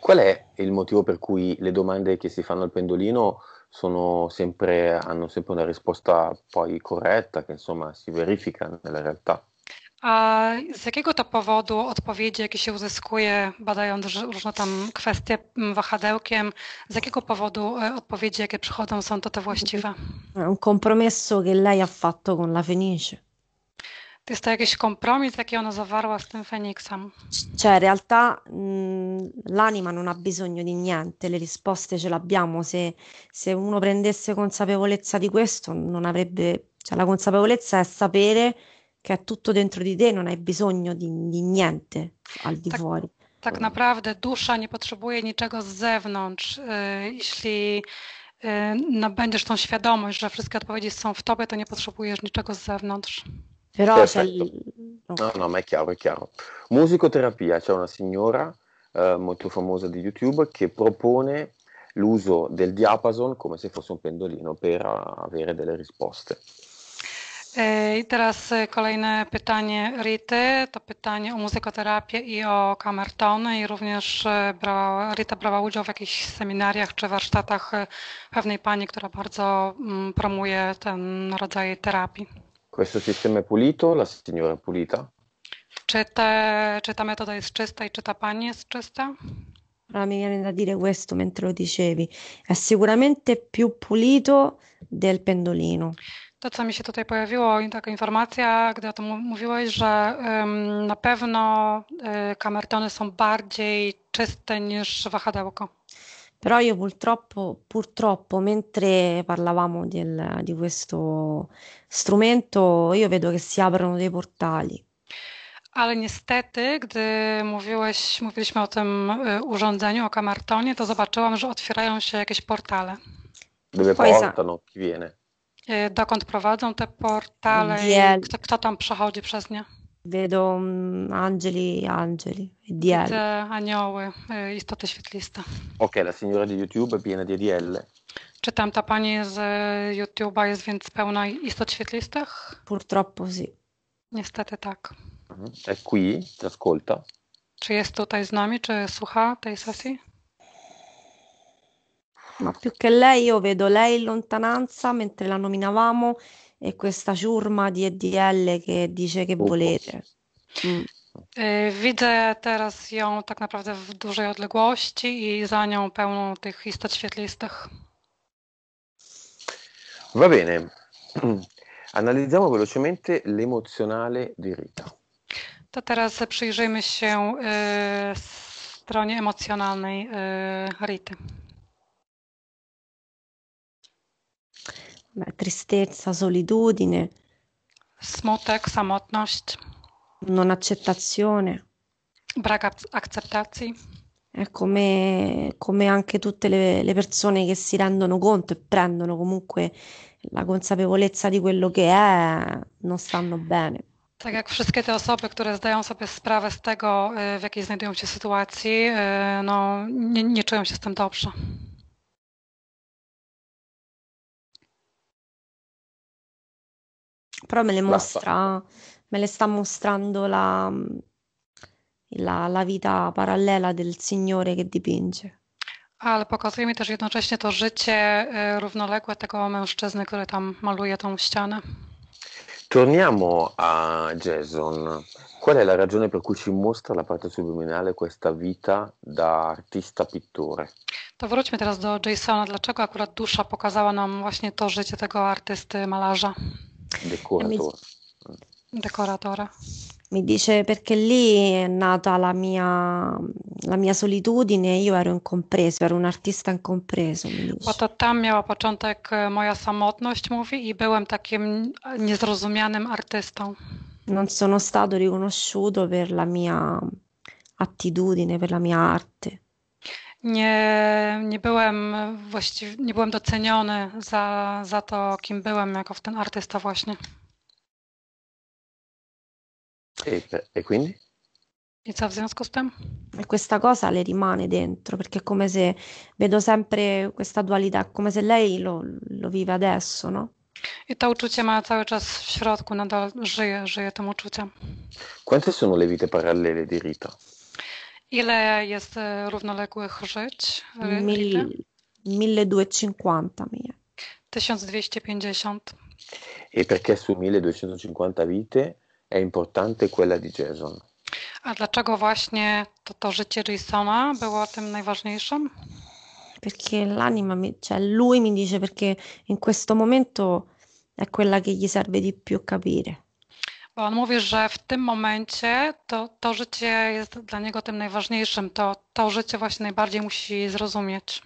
Qual è il motivo per cui le domande che si fanno al pendolino sempre, hanno sempre una risposta poi corretta, che insomma si verifica nella realtà? A z jakiego to powodu odpowiedzi, jakie się uzyskuje, badając różne tam kwestie wahadełkiem, z jakiego powodu odpowiedzi, jakie przychodzą, są to te właściwe? Un compromesso che lei ha fatto con la Fenice. To jest to jakiś kompromis, jaki ona zawarła z tym Feniksem. Cioè, in realtà mm, l'anima non ha bisogno di niente, le risposte ce l'abbiamo. Se, se uno prendesse consapevolezza di questo, non avrebbe, cioè la consapevolezza è sapere che è tutto dentro di te, non hai bisogno di, di niente al di fuori. Tak naprawdę dusza nie potrzebuje niczego z zewnątrz. Jeśli nabędziesz tą świadomość, że wszystkie odpowiedzi są w tobie, to nie potrzebujesz niczego z zewnątrz. Però Perfetto. No, no, ma è chiaro, è chiaro. Musicoterapia, c'è una signora eh, molto famosa di YouTube che propone l'uso del diapason come se fosse un pendolino per eh, avere delle risposte. E, I teraz e, kolejne pytanie Rity. To pytanie o muzykoterapię i o kamertony. I również e, brała, Rita brała udział w jakichś seminariach czy warsztatach pewnej pani, która bardzo mm, promuje ten rodzaj terapii. Questo sistema è pulito, la signora pulita? Czy, te, czy ta metoda jest czysta i czy ta pani jest czysta? Allora, mi viene da dire questo mentre lo dicevi. È sicuramente più pulito del pendolino to, co mi się tutaj pojawiło, taka informacja, gdy o tym mówiłeś, że na pewno e, kamertony są bardziej czyste niż wahadełko. Però io purtroppo, purtroppo mentre parlavamo del, di questo strumento, io vedo che si aprono dei portali. Ale niestety, gdy mówiłeś, mówiliśmy o tym e, urządzeniu, o kamertonie, to zobaczyłam, że otwierają się jakieś portale. Dove portano chi viene? Y, dokąd prowadzą te portale i kto, kto tam przechodzi przez nie? Vedo angeli angeli, DL. Te anioły, y, istoty świetliste. Ok, la signora di YouTube piena di DL. Czy tam ta pani z y, YouTube'a jest więc pełna istot świetlistych? Purtroppo sì. Niestety tak. E qui, ascolta. Czy jest tutaj z nami, czy słucha tej sesji? Ma più che lei, io vedo lei in lontananza mentre la nominavamo e questa ciurma di EDL che dice che oh, volete. Mm. Y, Widzę teraz ją tak naprawdę w dużej odległości i za nią pełno tych istot świetlistych. Va bene. Analizziamo velocemente l'emozionale di Rita. To teraz przyjrzyjmy się y, stronie emocjonalnej y, Rity. tristezza, solitudine, smutek, samotność, non accettazione, brak akceptacji. È come, ecco, come anche tutte le, le persone che si rendono conto e prendono comunque la consapevolezza di quello che è, non stanno bene. Tak jak wszystkie te osoby, które zdają sobie sprawę z tego, w jakiej znajdują się sytuacji, no, nie, nie czują się z tym dobrze. però me le mostra, me le sta mostrando la, la, la vita parallela del Signore che dipinge. Ale pokazuje mi też jednocześnie to życie e, równoległe tego mężczyzny, który tam maluje tą ścianę. Torniamo a Jason. Qual è la ragione per cui ci mostra la parte subliminale questa vita da artista pittore? To wróćmy teraz do Jasona. Dlaczego akurat dusza pokazała nam właśnie to życie tego artysty, malarza? Decoratore. Mi... Mm. Decoratore. Mi dice perché lì è nata la mia, la mia solitudine, io ero incompreso, ero un artista incompreso. Bo to tam miała początek moja samotność, mówi, i byłem takim niezrozumianym artystą. Non sono stato riconosciuto per la mia attitudine, per la mia arte. nie, nie, byłem właściwie, nie byłem doceniony za, za to, kim byłem jako ten artysta właśnie. E, e, e quindi? E co w związku z tym? E questa cosa le rimane dentro, perché è come se vedo sempre questa dualità, come se lei lo, lo vive adesso, no? I to uczucie ma cały czas w środku, nadal żyje, żyje tym uczuciem. Quante sono le vite parallele di Rita? Ile jest równoległych żyć? Mil, 1250 mie. 1250. E perché su 1250 vite è importante quella di Jason? A dlaczego właśnie to, to życie Jasona było tym najważniejszym? Perché l'anima, mi, cioè lui mi dice perché in questo momento è quella che gli serve di più capire. Bo on mówi, że w tym momencie to, to życie jest dla niego tym najważniejszym. To, to życie właśnie najbardziej musi zrozumieć.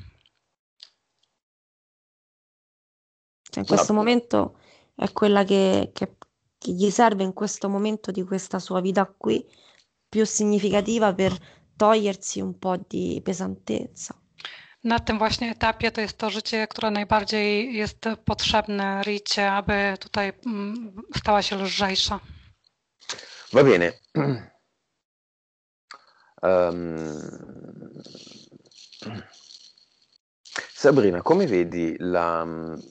In questo momento è quella che, che, che gli serve in questo momento di questa sua vita qui, più significativa per togliersi un po' di pesantezza. Na tym właśnie etapie to jest to życie, które najbardziej jest potrzebne Ricie, aby tutaj mm, stała się lżejsza. Va bene. Um, Sabrina, come vedi la,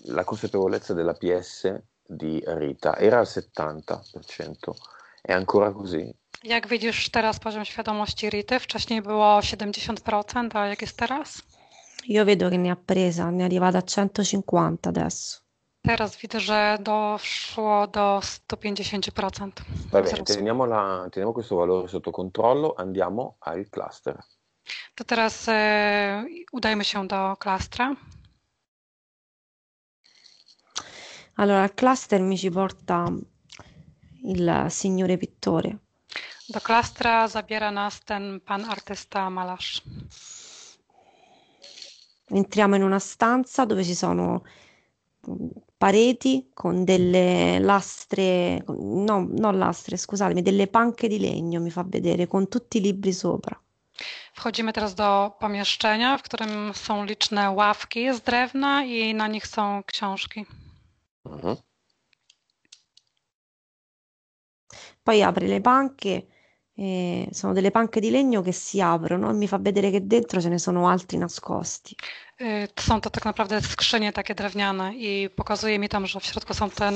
la, consapevolezza della PS di Rita? Era al 70%, è ancora così? Jak widzisz teraz poziom świadomości Rity? Wcześniej było 70%, a jak jest teraz? Io vedo che ne ha presa, ne è arrivata a 150 adesso. Teraz widzę, że doszło do 150%. Va bene, teniamo, la, teniamo questo valore sotto controllo, andiamo al cluster. To teraz e, udajmy się do klastra. Allora, al cluster mi ci porta il signore pittore. Do klastra zabiera nas ten pan artysta malarz. Entriamo in una stanza dove ci sono pareti con delle lastre, no, non lastre, scusatemi, delle panche di legno, mi fa vedere, con tutti i libri sopra. Wchodzimy teraz do pomieszczenia, w którym są liczne ławki z drewna i na nich są książki. Uh-huh. Poi apre le panche, eh, sono delle panche di legno che si aprono e mi fa vedere che dentro ce ne sono altri nascosti. Y, są to tak naprawdę skrzynie takie drewniane i pokazuje mi tam, że w środku są te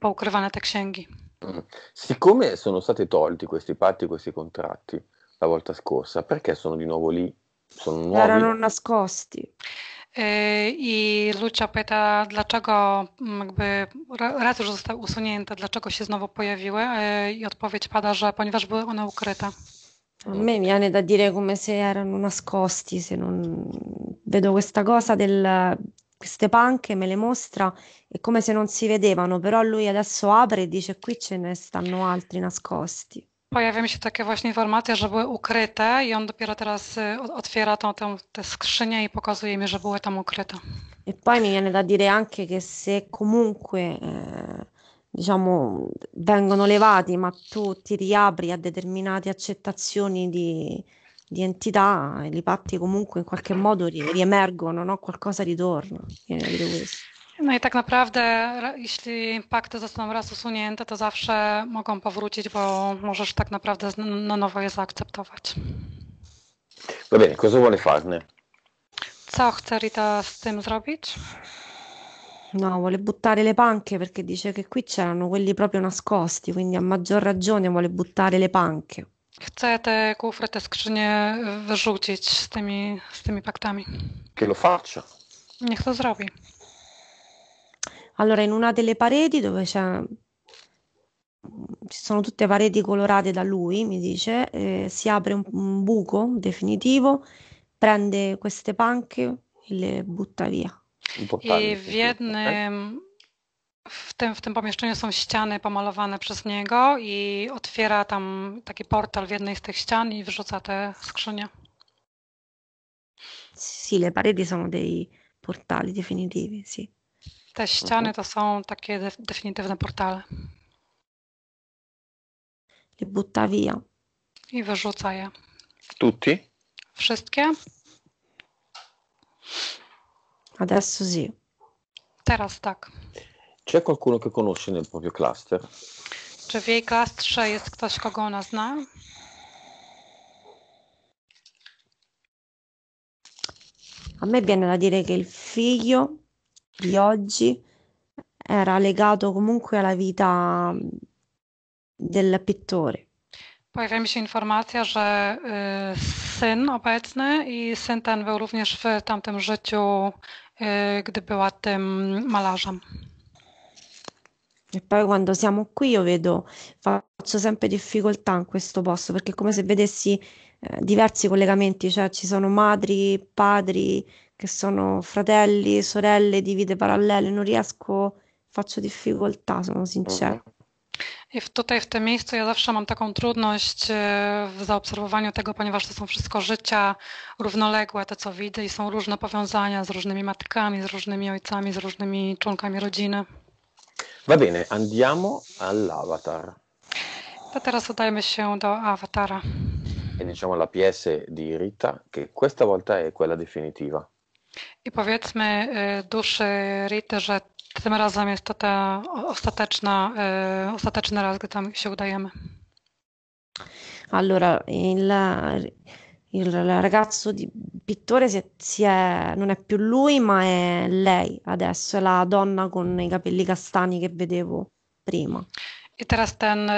poukrywane te księgi. Mhm. Siccome sono stati tolti questi patti, questi contratti la volta scorsa, perché sono di nuovo lì? Sono nuovi? Erano nascosti. Y, I Lucia pyta, dlaczego mm, jakby raz już zostały usunięte, dlaczego się znowu pojawiły y, i odpowiedź pada, że ponieważ były one ukryte. Ah, A me viene da dire come se erano nascosti, se non vedo questa cosa del queste panche me le mostra, è come se non si vedevano, però lui adesso apre e dice qui ce ne stanno altri nascosti. Pojawiają się takie właśnie informacje, że były ukryte i on dopiero teraz otwiera tą, tą, tę skrzynię i pokazuje mi, że były tam ukryte. E poi mi viene da dire anche che se comunque eh, diciamo, vengono levati, ma tu ti riapri a determinate accettazioni di, di entità e li patti comunque in qualche modo riemergono, no? qualcosa ritorna. No i tak naprawdę, jeśli pakty zostaną raz usunięte, to zawsze mogą powrócić, bo możesz tak naprawdę na nowo je zaakceptować. Va bene, cosa vuole farne? Co chce Rita z tym zrobić? No, vuole buttare le panche perché dice che qui c'erano quelli proprio nascosti, quindi a maggior ragione vuole buttare le panche. Chce te kufry, te skrzynie wyrzucić z tymi, z tymi paktami. Che lo faccia. Niech to zrobi. Allora, in una delle pareti dove c'è... Ci sono tutte pareti colorate da lui, mi dice, eh, si apre un, un buco definitivo, prende queste panche e le butta via. I w tak? jednym, w tym, w tym pomieszczeniu są ściany pomalowane przez niego i otwiera tam taki portal w jednej z tych ścian i wyrzuca te skrzynie. Sì, le pareti sono dei portali definitivi, sì. Te ściany to są takie de definitywne portale. Li butta via. I wyrzuca je. Tutti? Wszystkie? Adesso sì. Teraz tak. Czy qualcuno che conosce nel proprio cluster? Czy w jej klastrze jest ktoś, kogo ona zna? A me viene da dire che il figlio di oggi era legato comunque alla vita del pittore. Pojawia mi się informacja, że syn obecny i syn ten był również w tamtym życiu, gdy była tym malarzem. E poi quando siamo qui io vedo, faccio sempre difficoltà in questo posto perché è come se vedessi eh, diversi collegamenti, cioè ci sono madri, padri che sono fratelli, sorelle di vite parallele, non riesco, faccio difficoltà, sono sincero. Mhm. I tutaj w tym miejscu ja zawsze mam taką trudność e, w zaobserwowaniu tego, ponieważ to są wszystko życia równoległe, to co widzę i są różne powiązania z różnymi matkami, z różnymi ojcami, z różnymi członkami rodziny. Va bene, andiamo all'avatar. To teraz udajmy się do awatara. E diciamo la PS di Rita che questa volta è quella definitiva. I powiedzmy e, duszy Rita, że tym razem jest to ta ostateczna, y, ostateczny raz, gdy tam się udajemy. Allora, il, il ragazzo di pittore si è, si è, non è più lui, ma è lei adesso, è la donna con i capelli castani che vedevo prima. I teraz ten y,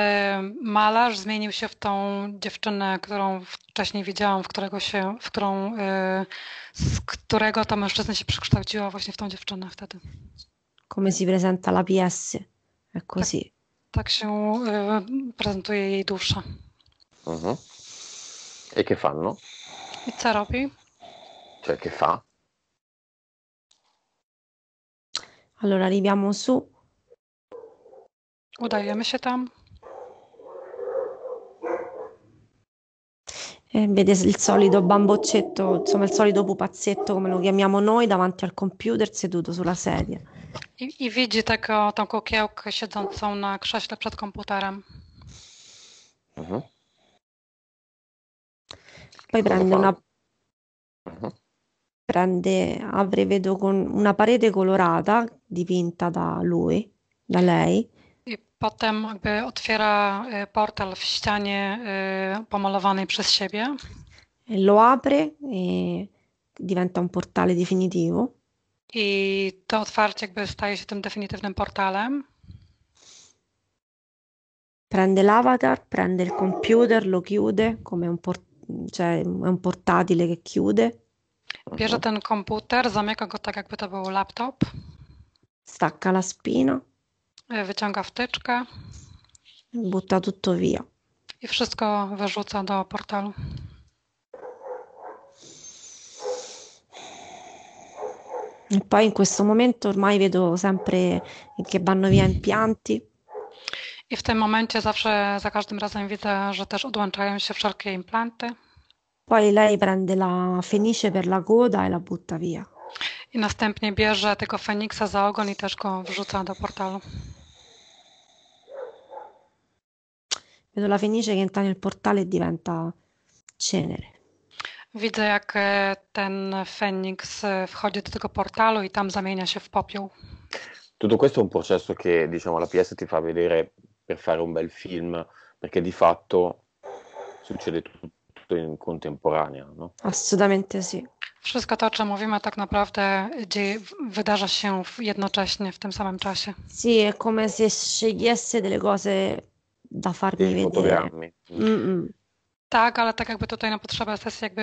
malarz zmienił się w tą dziewczynę, którą wcześniej widziałam, w którego się, w którą, y, z którego to mężczyzna się przekształciła właśnie w tą dziewczynę wtedy. come si presenta la PS. È così. Tak, tak się y, eh, prezentuje jej dusza. Uh-huh. Mhm. E che fanno? I co robi? Cioè, che fa? Allora arriviamo su. Udajemy oh, się tam. E eh, vede il solito bamboccetto, insomma il solito pupazzetto come lo chiamiamo noi, davanti al computer seduto sulla sedia. I, i widzi tego, tą kukiełkę siedzącą na krześle przed komputerem. Mhm. Poi prende una, uh-huh. prende, vedo con una parete colorata dipinta da lui, da lei. I potem jakby otwiera e, portal w ścianie e, pomalowanej przez siebie. E, lo apre e diventa un portale definitivo. I to otwarcie jakby staje się tym definitywnym portalem. Prende l'avatar, prende il computer, lo chiude come un, por- cioè, un portatile che chiude. Bierze ten komputer, zamyka go tak, jakby to był laptop. Stacca la spina. Y, wyciąga wtyczkę. Butta tutto via. I wszystko wyrzuca do portalu. E poi in questo momento ormai vedo sempre che vanno via impianti. I w tym momencie zawsze, za każdym razem widzę, że też odłączają się wszelkie implanty. Poi lei prende la fenice per la coda e la butta via. I następnie bierze tego feniksa za ogon i też go wrzuca do portalu. Vedo la fenice che entra nel portale e diventa cenere. Widzę, jak e, ten Fenix e, wchodzi do tego portalu i tam zamienia się w popiół. Tutto questo è un processo che diciamo, la PS ti fa vedere per fare un bel film, perché di fatto succede tutto in contemporanea. No? Assolutamente sì. Wszystko to, o czym mówimy, tak naprawdę dzieje, wydarza się jednocześnie, w tym samym czasie. Sì, è come se scegliesse delle cose da farmi Dei vedere. Fotogrammi. Mm -mm. Tak, ale tak jakby tutaj na potrzebę sesji jakby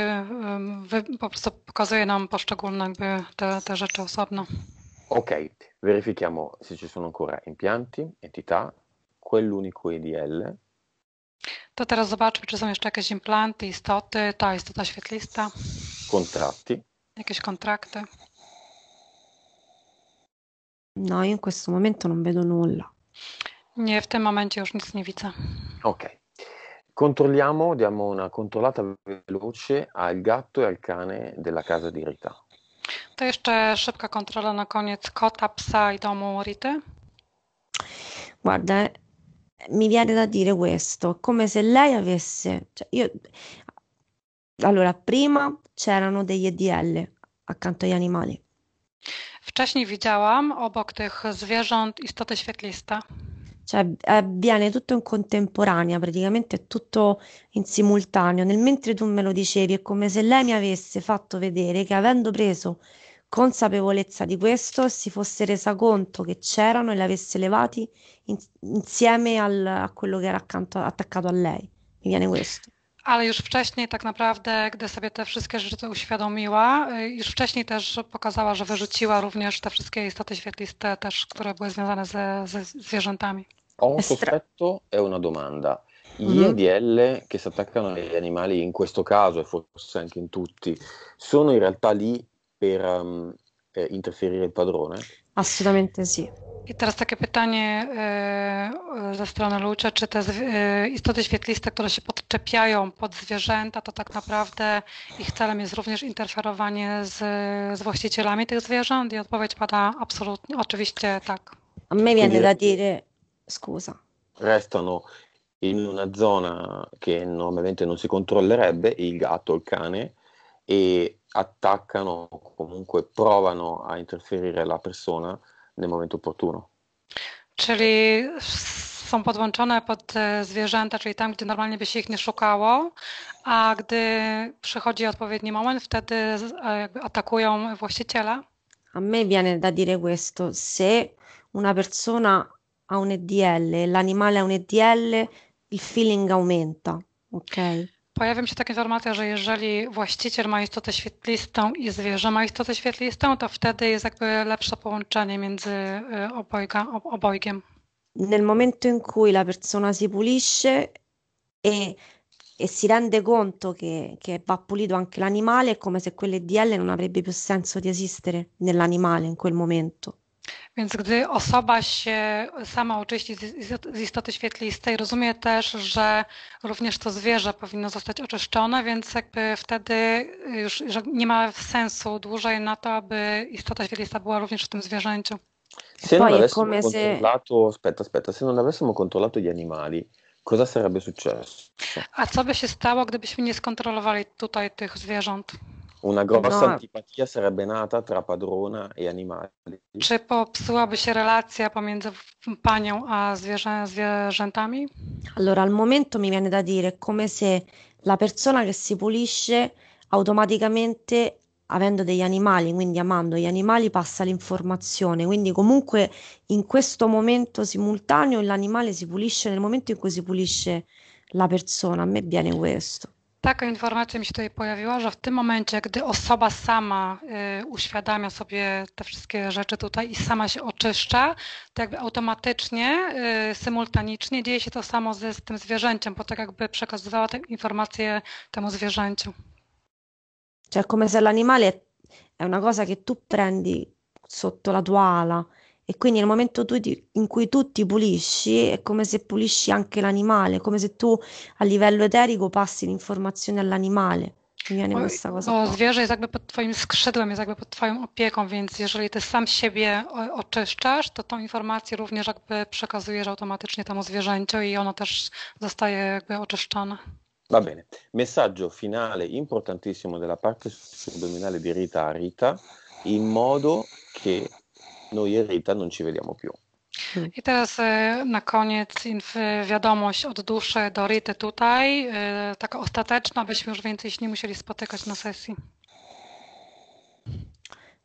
wy, po prostu pokazuje nam poszczególne jakby te, te rzeczy osobno. Ok, verifichiamo se ci sono ancora impianti, entità, quell'unico EDL. To teraz zobaczmy, czy są jeszcze jakieś implanty, istoty, ta istota świetlista. Contratti. Jakieś kontrakty. No, io in questo momento non vedo nulla. Nie, w tym momencie już nic nie widzę. Ok, controlliamo, diamo una controllata veloce al gatto e al cane della casa di Rita. To jeszcze szybka kontrola na koniec kota, psa i domu Rity. Guarda, mi viene da dire questo, come se lei avesse... Cioè io... Allora, prima c'erano degli EDL accanto agli animali. Wcześniej widziałam obok tych zwierząt istoty świetliste cioè avviene tutto in contemporanea, praticamente è tutto in simultaneo. Nel mentre tu me lo dicevi, è come se lei mi avesse fatto vedere che avendo preso consapevolezza di questo, si fosse resa conto che c'erano e li avesse levati in, insieme al, a quello che era accanto, attaccato a lei. Mi viene questo. ale już wcześniej tak naprawdę, gdy sobie te wszystkie rzeczy uświadomiła, y, już wcześniej też pokazała, że wyrzuciła również te wszystkie istoty świetliste też, które były związane ze, ze zwierzętami. Ho un sospetto è una domanda. Gli ADL mhm. e che si attaccano agli animali in questo caso e forse anche in tutti, sono in realtà lì per um, eh, interferire il padrone? Assolutamente sì. I teraz takie pytanie e, ze strony Lucia, czy te e, istoty świetliste, które się podczepiają pod zwierzęta, to tak naprawdę ich celem jest również interferowanie z, z właścicielami tych zwierząt? I odpowiedź pada absolutnie, oczywiście tak. A mi viene da dire, scusa. Restano in una zona che normalmente non si controllerebbe il gatto, il cane e attaccano o comunque provano a interferire la persona nel momento opportuno. Czyli są podłączone pod zwierzęta, czyli tam, gdzie normalnie by się ich nie szukało, a gdy przychodzi odpowiedni moment, wtedy jakby atakują właściciela. A me viene da dire questo, se una persona ha un EDL, l'animale ha un EDL, il feeling aumenta, ok? Pojawia mi się taka informacja, że jeżeli właściciel ma istotę świetlistą i zwierzę ma istotę świetlistą, to wtedy jest jakby lepsze połączenie między e, obojga, obojgiem. Nel momento in cui la persona si pulisce e, e si rende conto che, che va pulito anche l'animale, è come se quell'EDL non avrebbe più senso di esistere nell'animale in quel momento. Więc gdy osoba się sama oczyści z istoty świetlistej, rozumie też, że również to zwierzę powinno zostać oczyszczone, więc jakby wtedy już nie ma sensu dłużej na to, aby istota świetlista była również w tym zwierzęciu. Se non, avessimo controllato, aspetta, aspetta, se non avessimo controllato gli animali, cosa sarebbe successo? A co by się stało, gdybyśmy nie skontrolowali tutaj tych zwierząt? Una grossa no. antipatia sarebbe nata tra padrona i animali. Czy popsułaby się relacja pomiędzy panią a zwierzę, zwierzętami? Allora, al momento mi viene da dire è come se la persona che si pulisce automaticamente avendo degli animali, quindi amando gli animali, passa l'informazione. Quindi comunque in questo momento simultaneo l'animale si pulisce nel momento in cui si pulisce la persona. A me viene questo. Taka informacja mi się tutaj pojawiła, że w tym momencie, gdy osoba sama y, uświadamia sobie te wszystkie rzeczy tutaj i sama się oczyszcza, to jakby automatycznie, y, symultanicznie dzieje się to samo ze, z tym zwierzęciem, bo tak jakby przekazywała tę informację temu zwierzęciu. Cioè, come se l'animale è una cosa che tu prendi sotto la tua ala E quindi nel momento ti, in cui tu ti pulisci, è come se pulisci anche l'animale, come se tu a livello eterico passi l'informazione all'animale. No, zwierzę jest jakby pod twoim skrzydłem, jest jakby pod twoją opieką, więc jeżeli ty sam siebie oczyszczasz, to tą informację również jakby przekazujesz automatycznie temu zwierzęciu i ono też zostaje jakby oczyszczone. Va bene, messaggio finale importantissimo della parte subdominale di Rita a Rita, in modo che noi e Rita non ci vediamo più. I teraz e, na koniec wiadomość od duszy do Rity tutaj, e, taka ostateczna, byśmy już więcej się nie musieli spotykać na sesji.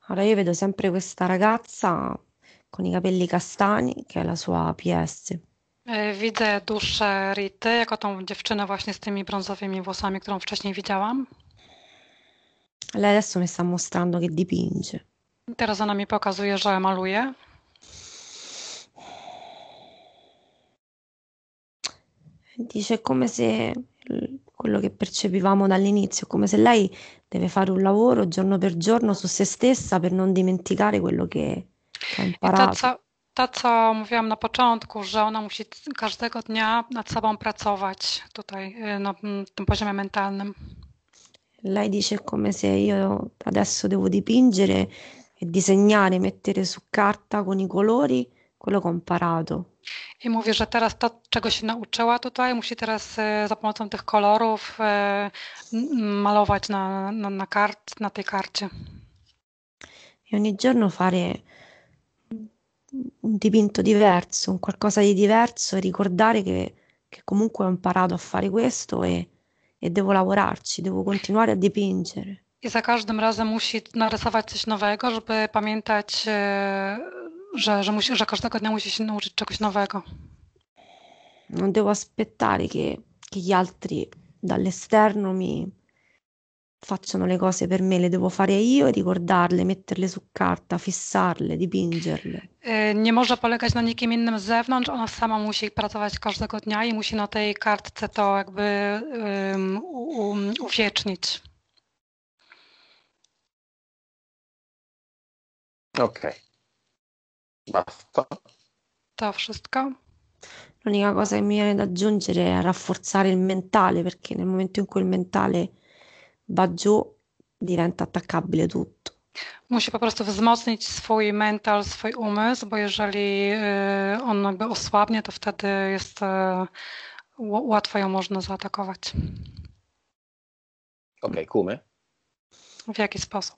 Allora io vedo sempre questa ragazza con i capelli castani che è la sua PS. E, widzę duszę Rity, jako tą dziewczynę właśnie z tymi brązowymi włosami, którą wcześniej widziałam. Lei adesso mi sta mostrando che dipinge. Teraz ona mi pokazuje, że maluje. Dice come se quello che percepivamo dall'inizio, come se lei deve fare un lavoro giorno per giorno su se stessa per non dimenticare quello che ha imparato. to, co mówiłam na początku, że ona musi każdego dnia nad sobą pracować tutaj na tym poziomie mentalnym. Lei dice come se io adesso devo dipingere e disegnare, mettere su carta con i colori quello komparato. I mówisz, że teraz to, czego się nauczyła tutaj, musi teraz e, za pomocą tych kolorów e, malować na, na, na, kart, na tej karcie. E ogni giorno fare un dipinto diverso, un qualcosa di diverso e ricordare che, che comunque ho imparato a fare questo e, e devo lavorarci, devo continuare a dipingere. I za każdym razem musi narysować coś nowego, żeby pamiętać, e, że, że, musi, że każdego dnia musi się nauczyć czegoś nowego. Non devo aspettare che, che gli altri dall'esterno mi facciano le cose per me, le devo fare io e ricordarle, metterle su carta, fissarle, dipingerle. E, nie może polegać na nikim innym z zewnątrz, ona sama musi pracować każdego dnia i musi na tej kartce to jakby um, um uwiecznić. Okej. Okay. Basta. To wszystko? L'unica cosa che mi viene da aggiungere è rafforzare il mentale, perché nel momento in cui il mentale va giù, diventa attaccabile tutto. Musi po prostu wzmocnić swój mental, swój umysł, bo jeżeli y, on jakby osłabnie, to wtedy jest y, łatwo ją można zaatakować. Okej, okay, kumy. W jaki sposób?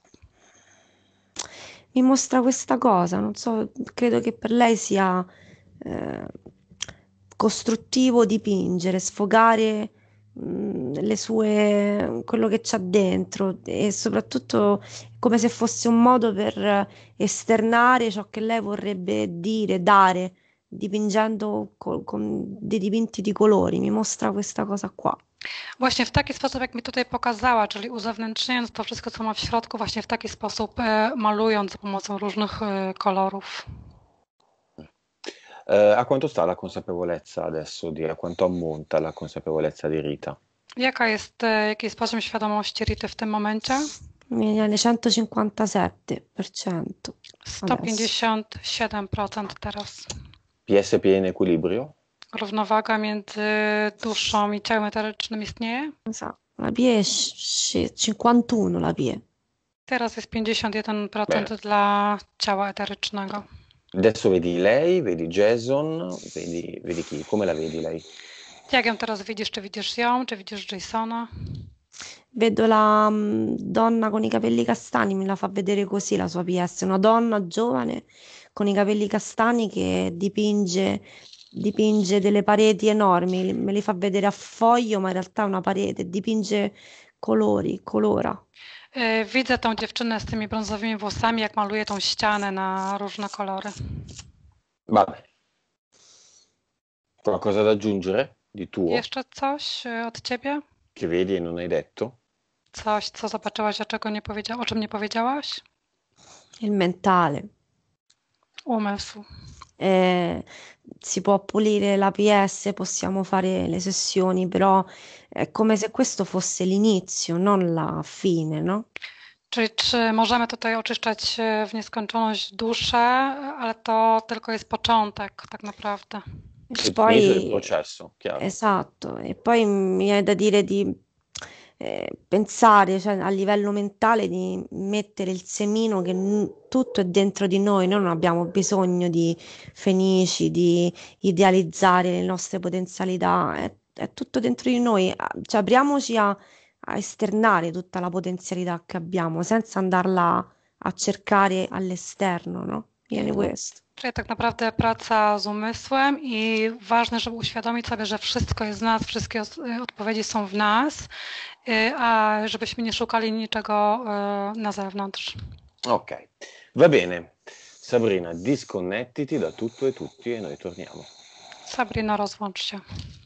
mi mostra questa cosa, non so, credo che per lei sia eh, costruttivo dipingere, sfogare mm, le sue quello che c'ha dentro e soprattutto come se fosse un modo per esternare ciò che lei vorrebbe dire, dare dipingendo col, con dei dipinti di colori, mi mostra questa cosa qua. Właśnie w taki sposób, jak mi tutaj pokazała, czyli uzewnętrzniając to wszystko, co ma w środku, właśnie w taki sposób e, malując za pomocą różnych e, kolorów. E, a quanto sta la consapevolezza adesso di, a quanto ammonta la consapevolezza di Rita? Jaka jest, jaki jest poziom świadomości Rity w tym momencie? Mieliane 157%. 157% teraz. PSP in equilibrio? Równowaga między duszą i ciałem eterycznym istnieje? La B è 51, la B è. Teraz jest 51% Bene. dla ciała eterycznego. Adesso vedi lei, vedi Jason, vedi, vedi chi? Come la vedi lei? Jak ją teraz widzisz? Czy widzisz ją, czy widzisz Jasona? Vedo la mm, donna con i capelli castani, mi la fa vedere così la sua PS, una donna giovane con i capelli castani che dipinge, dipinge delle pareti enormi, me li fa vedere a foglio, ma in realtà è una parete, dipinge colori, colora. Widzę tą dziewczynę z tymi brązowymi włosami, jak maluje tą ścianę na różne kolory. Vabbè. Qualcosa da aggiungere di tuo? Jeszcze coś od ciebie? Che vedi e non hai detto? Coś, co zobaczyłaś, a czego nie powiedziałaś? o czym nie powiedziałaś? Il mentale. OMF. Eh, si può pulire l'APS, possiamo fare le sessioni, però è come se questo fosse l'inizio, non la fine, no? Czyli czy możemy tutaj oczyszczać w nieskończoność duszę, ale to tylko jest początek tak naprawdę. E poi, processo, chiaro. Esatto, e poi mi è da dire di eh, pensare cioè, a livello mentale di mettere il semino che n- tutto è dentro di noi, noi non abbiamo bisogno di fenici, di idealizzare le nostre potenzialità, è, è tutto dentro di noi, cioè, apriamoci a, a esternare tutta la potenzialità che abbiamo senza andarla a cercare all'esterno, no? mieli jest. Czyli tak naprawdę praca z umysłem i ważne, żeby uświadomić sobie, że wszystko jest w nas, wszystkie y, odpowiedzi są w nas, y, a żebyśmy nie szukali niczego y, na zewnątrz. Ok, va bene. Sabrina, disconnettiti da tutto e tutti e noi torniamo. Sabrina, rozłącz się.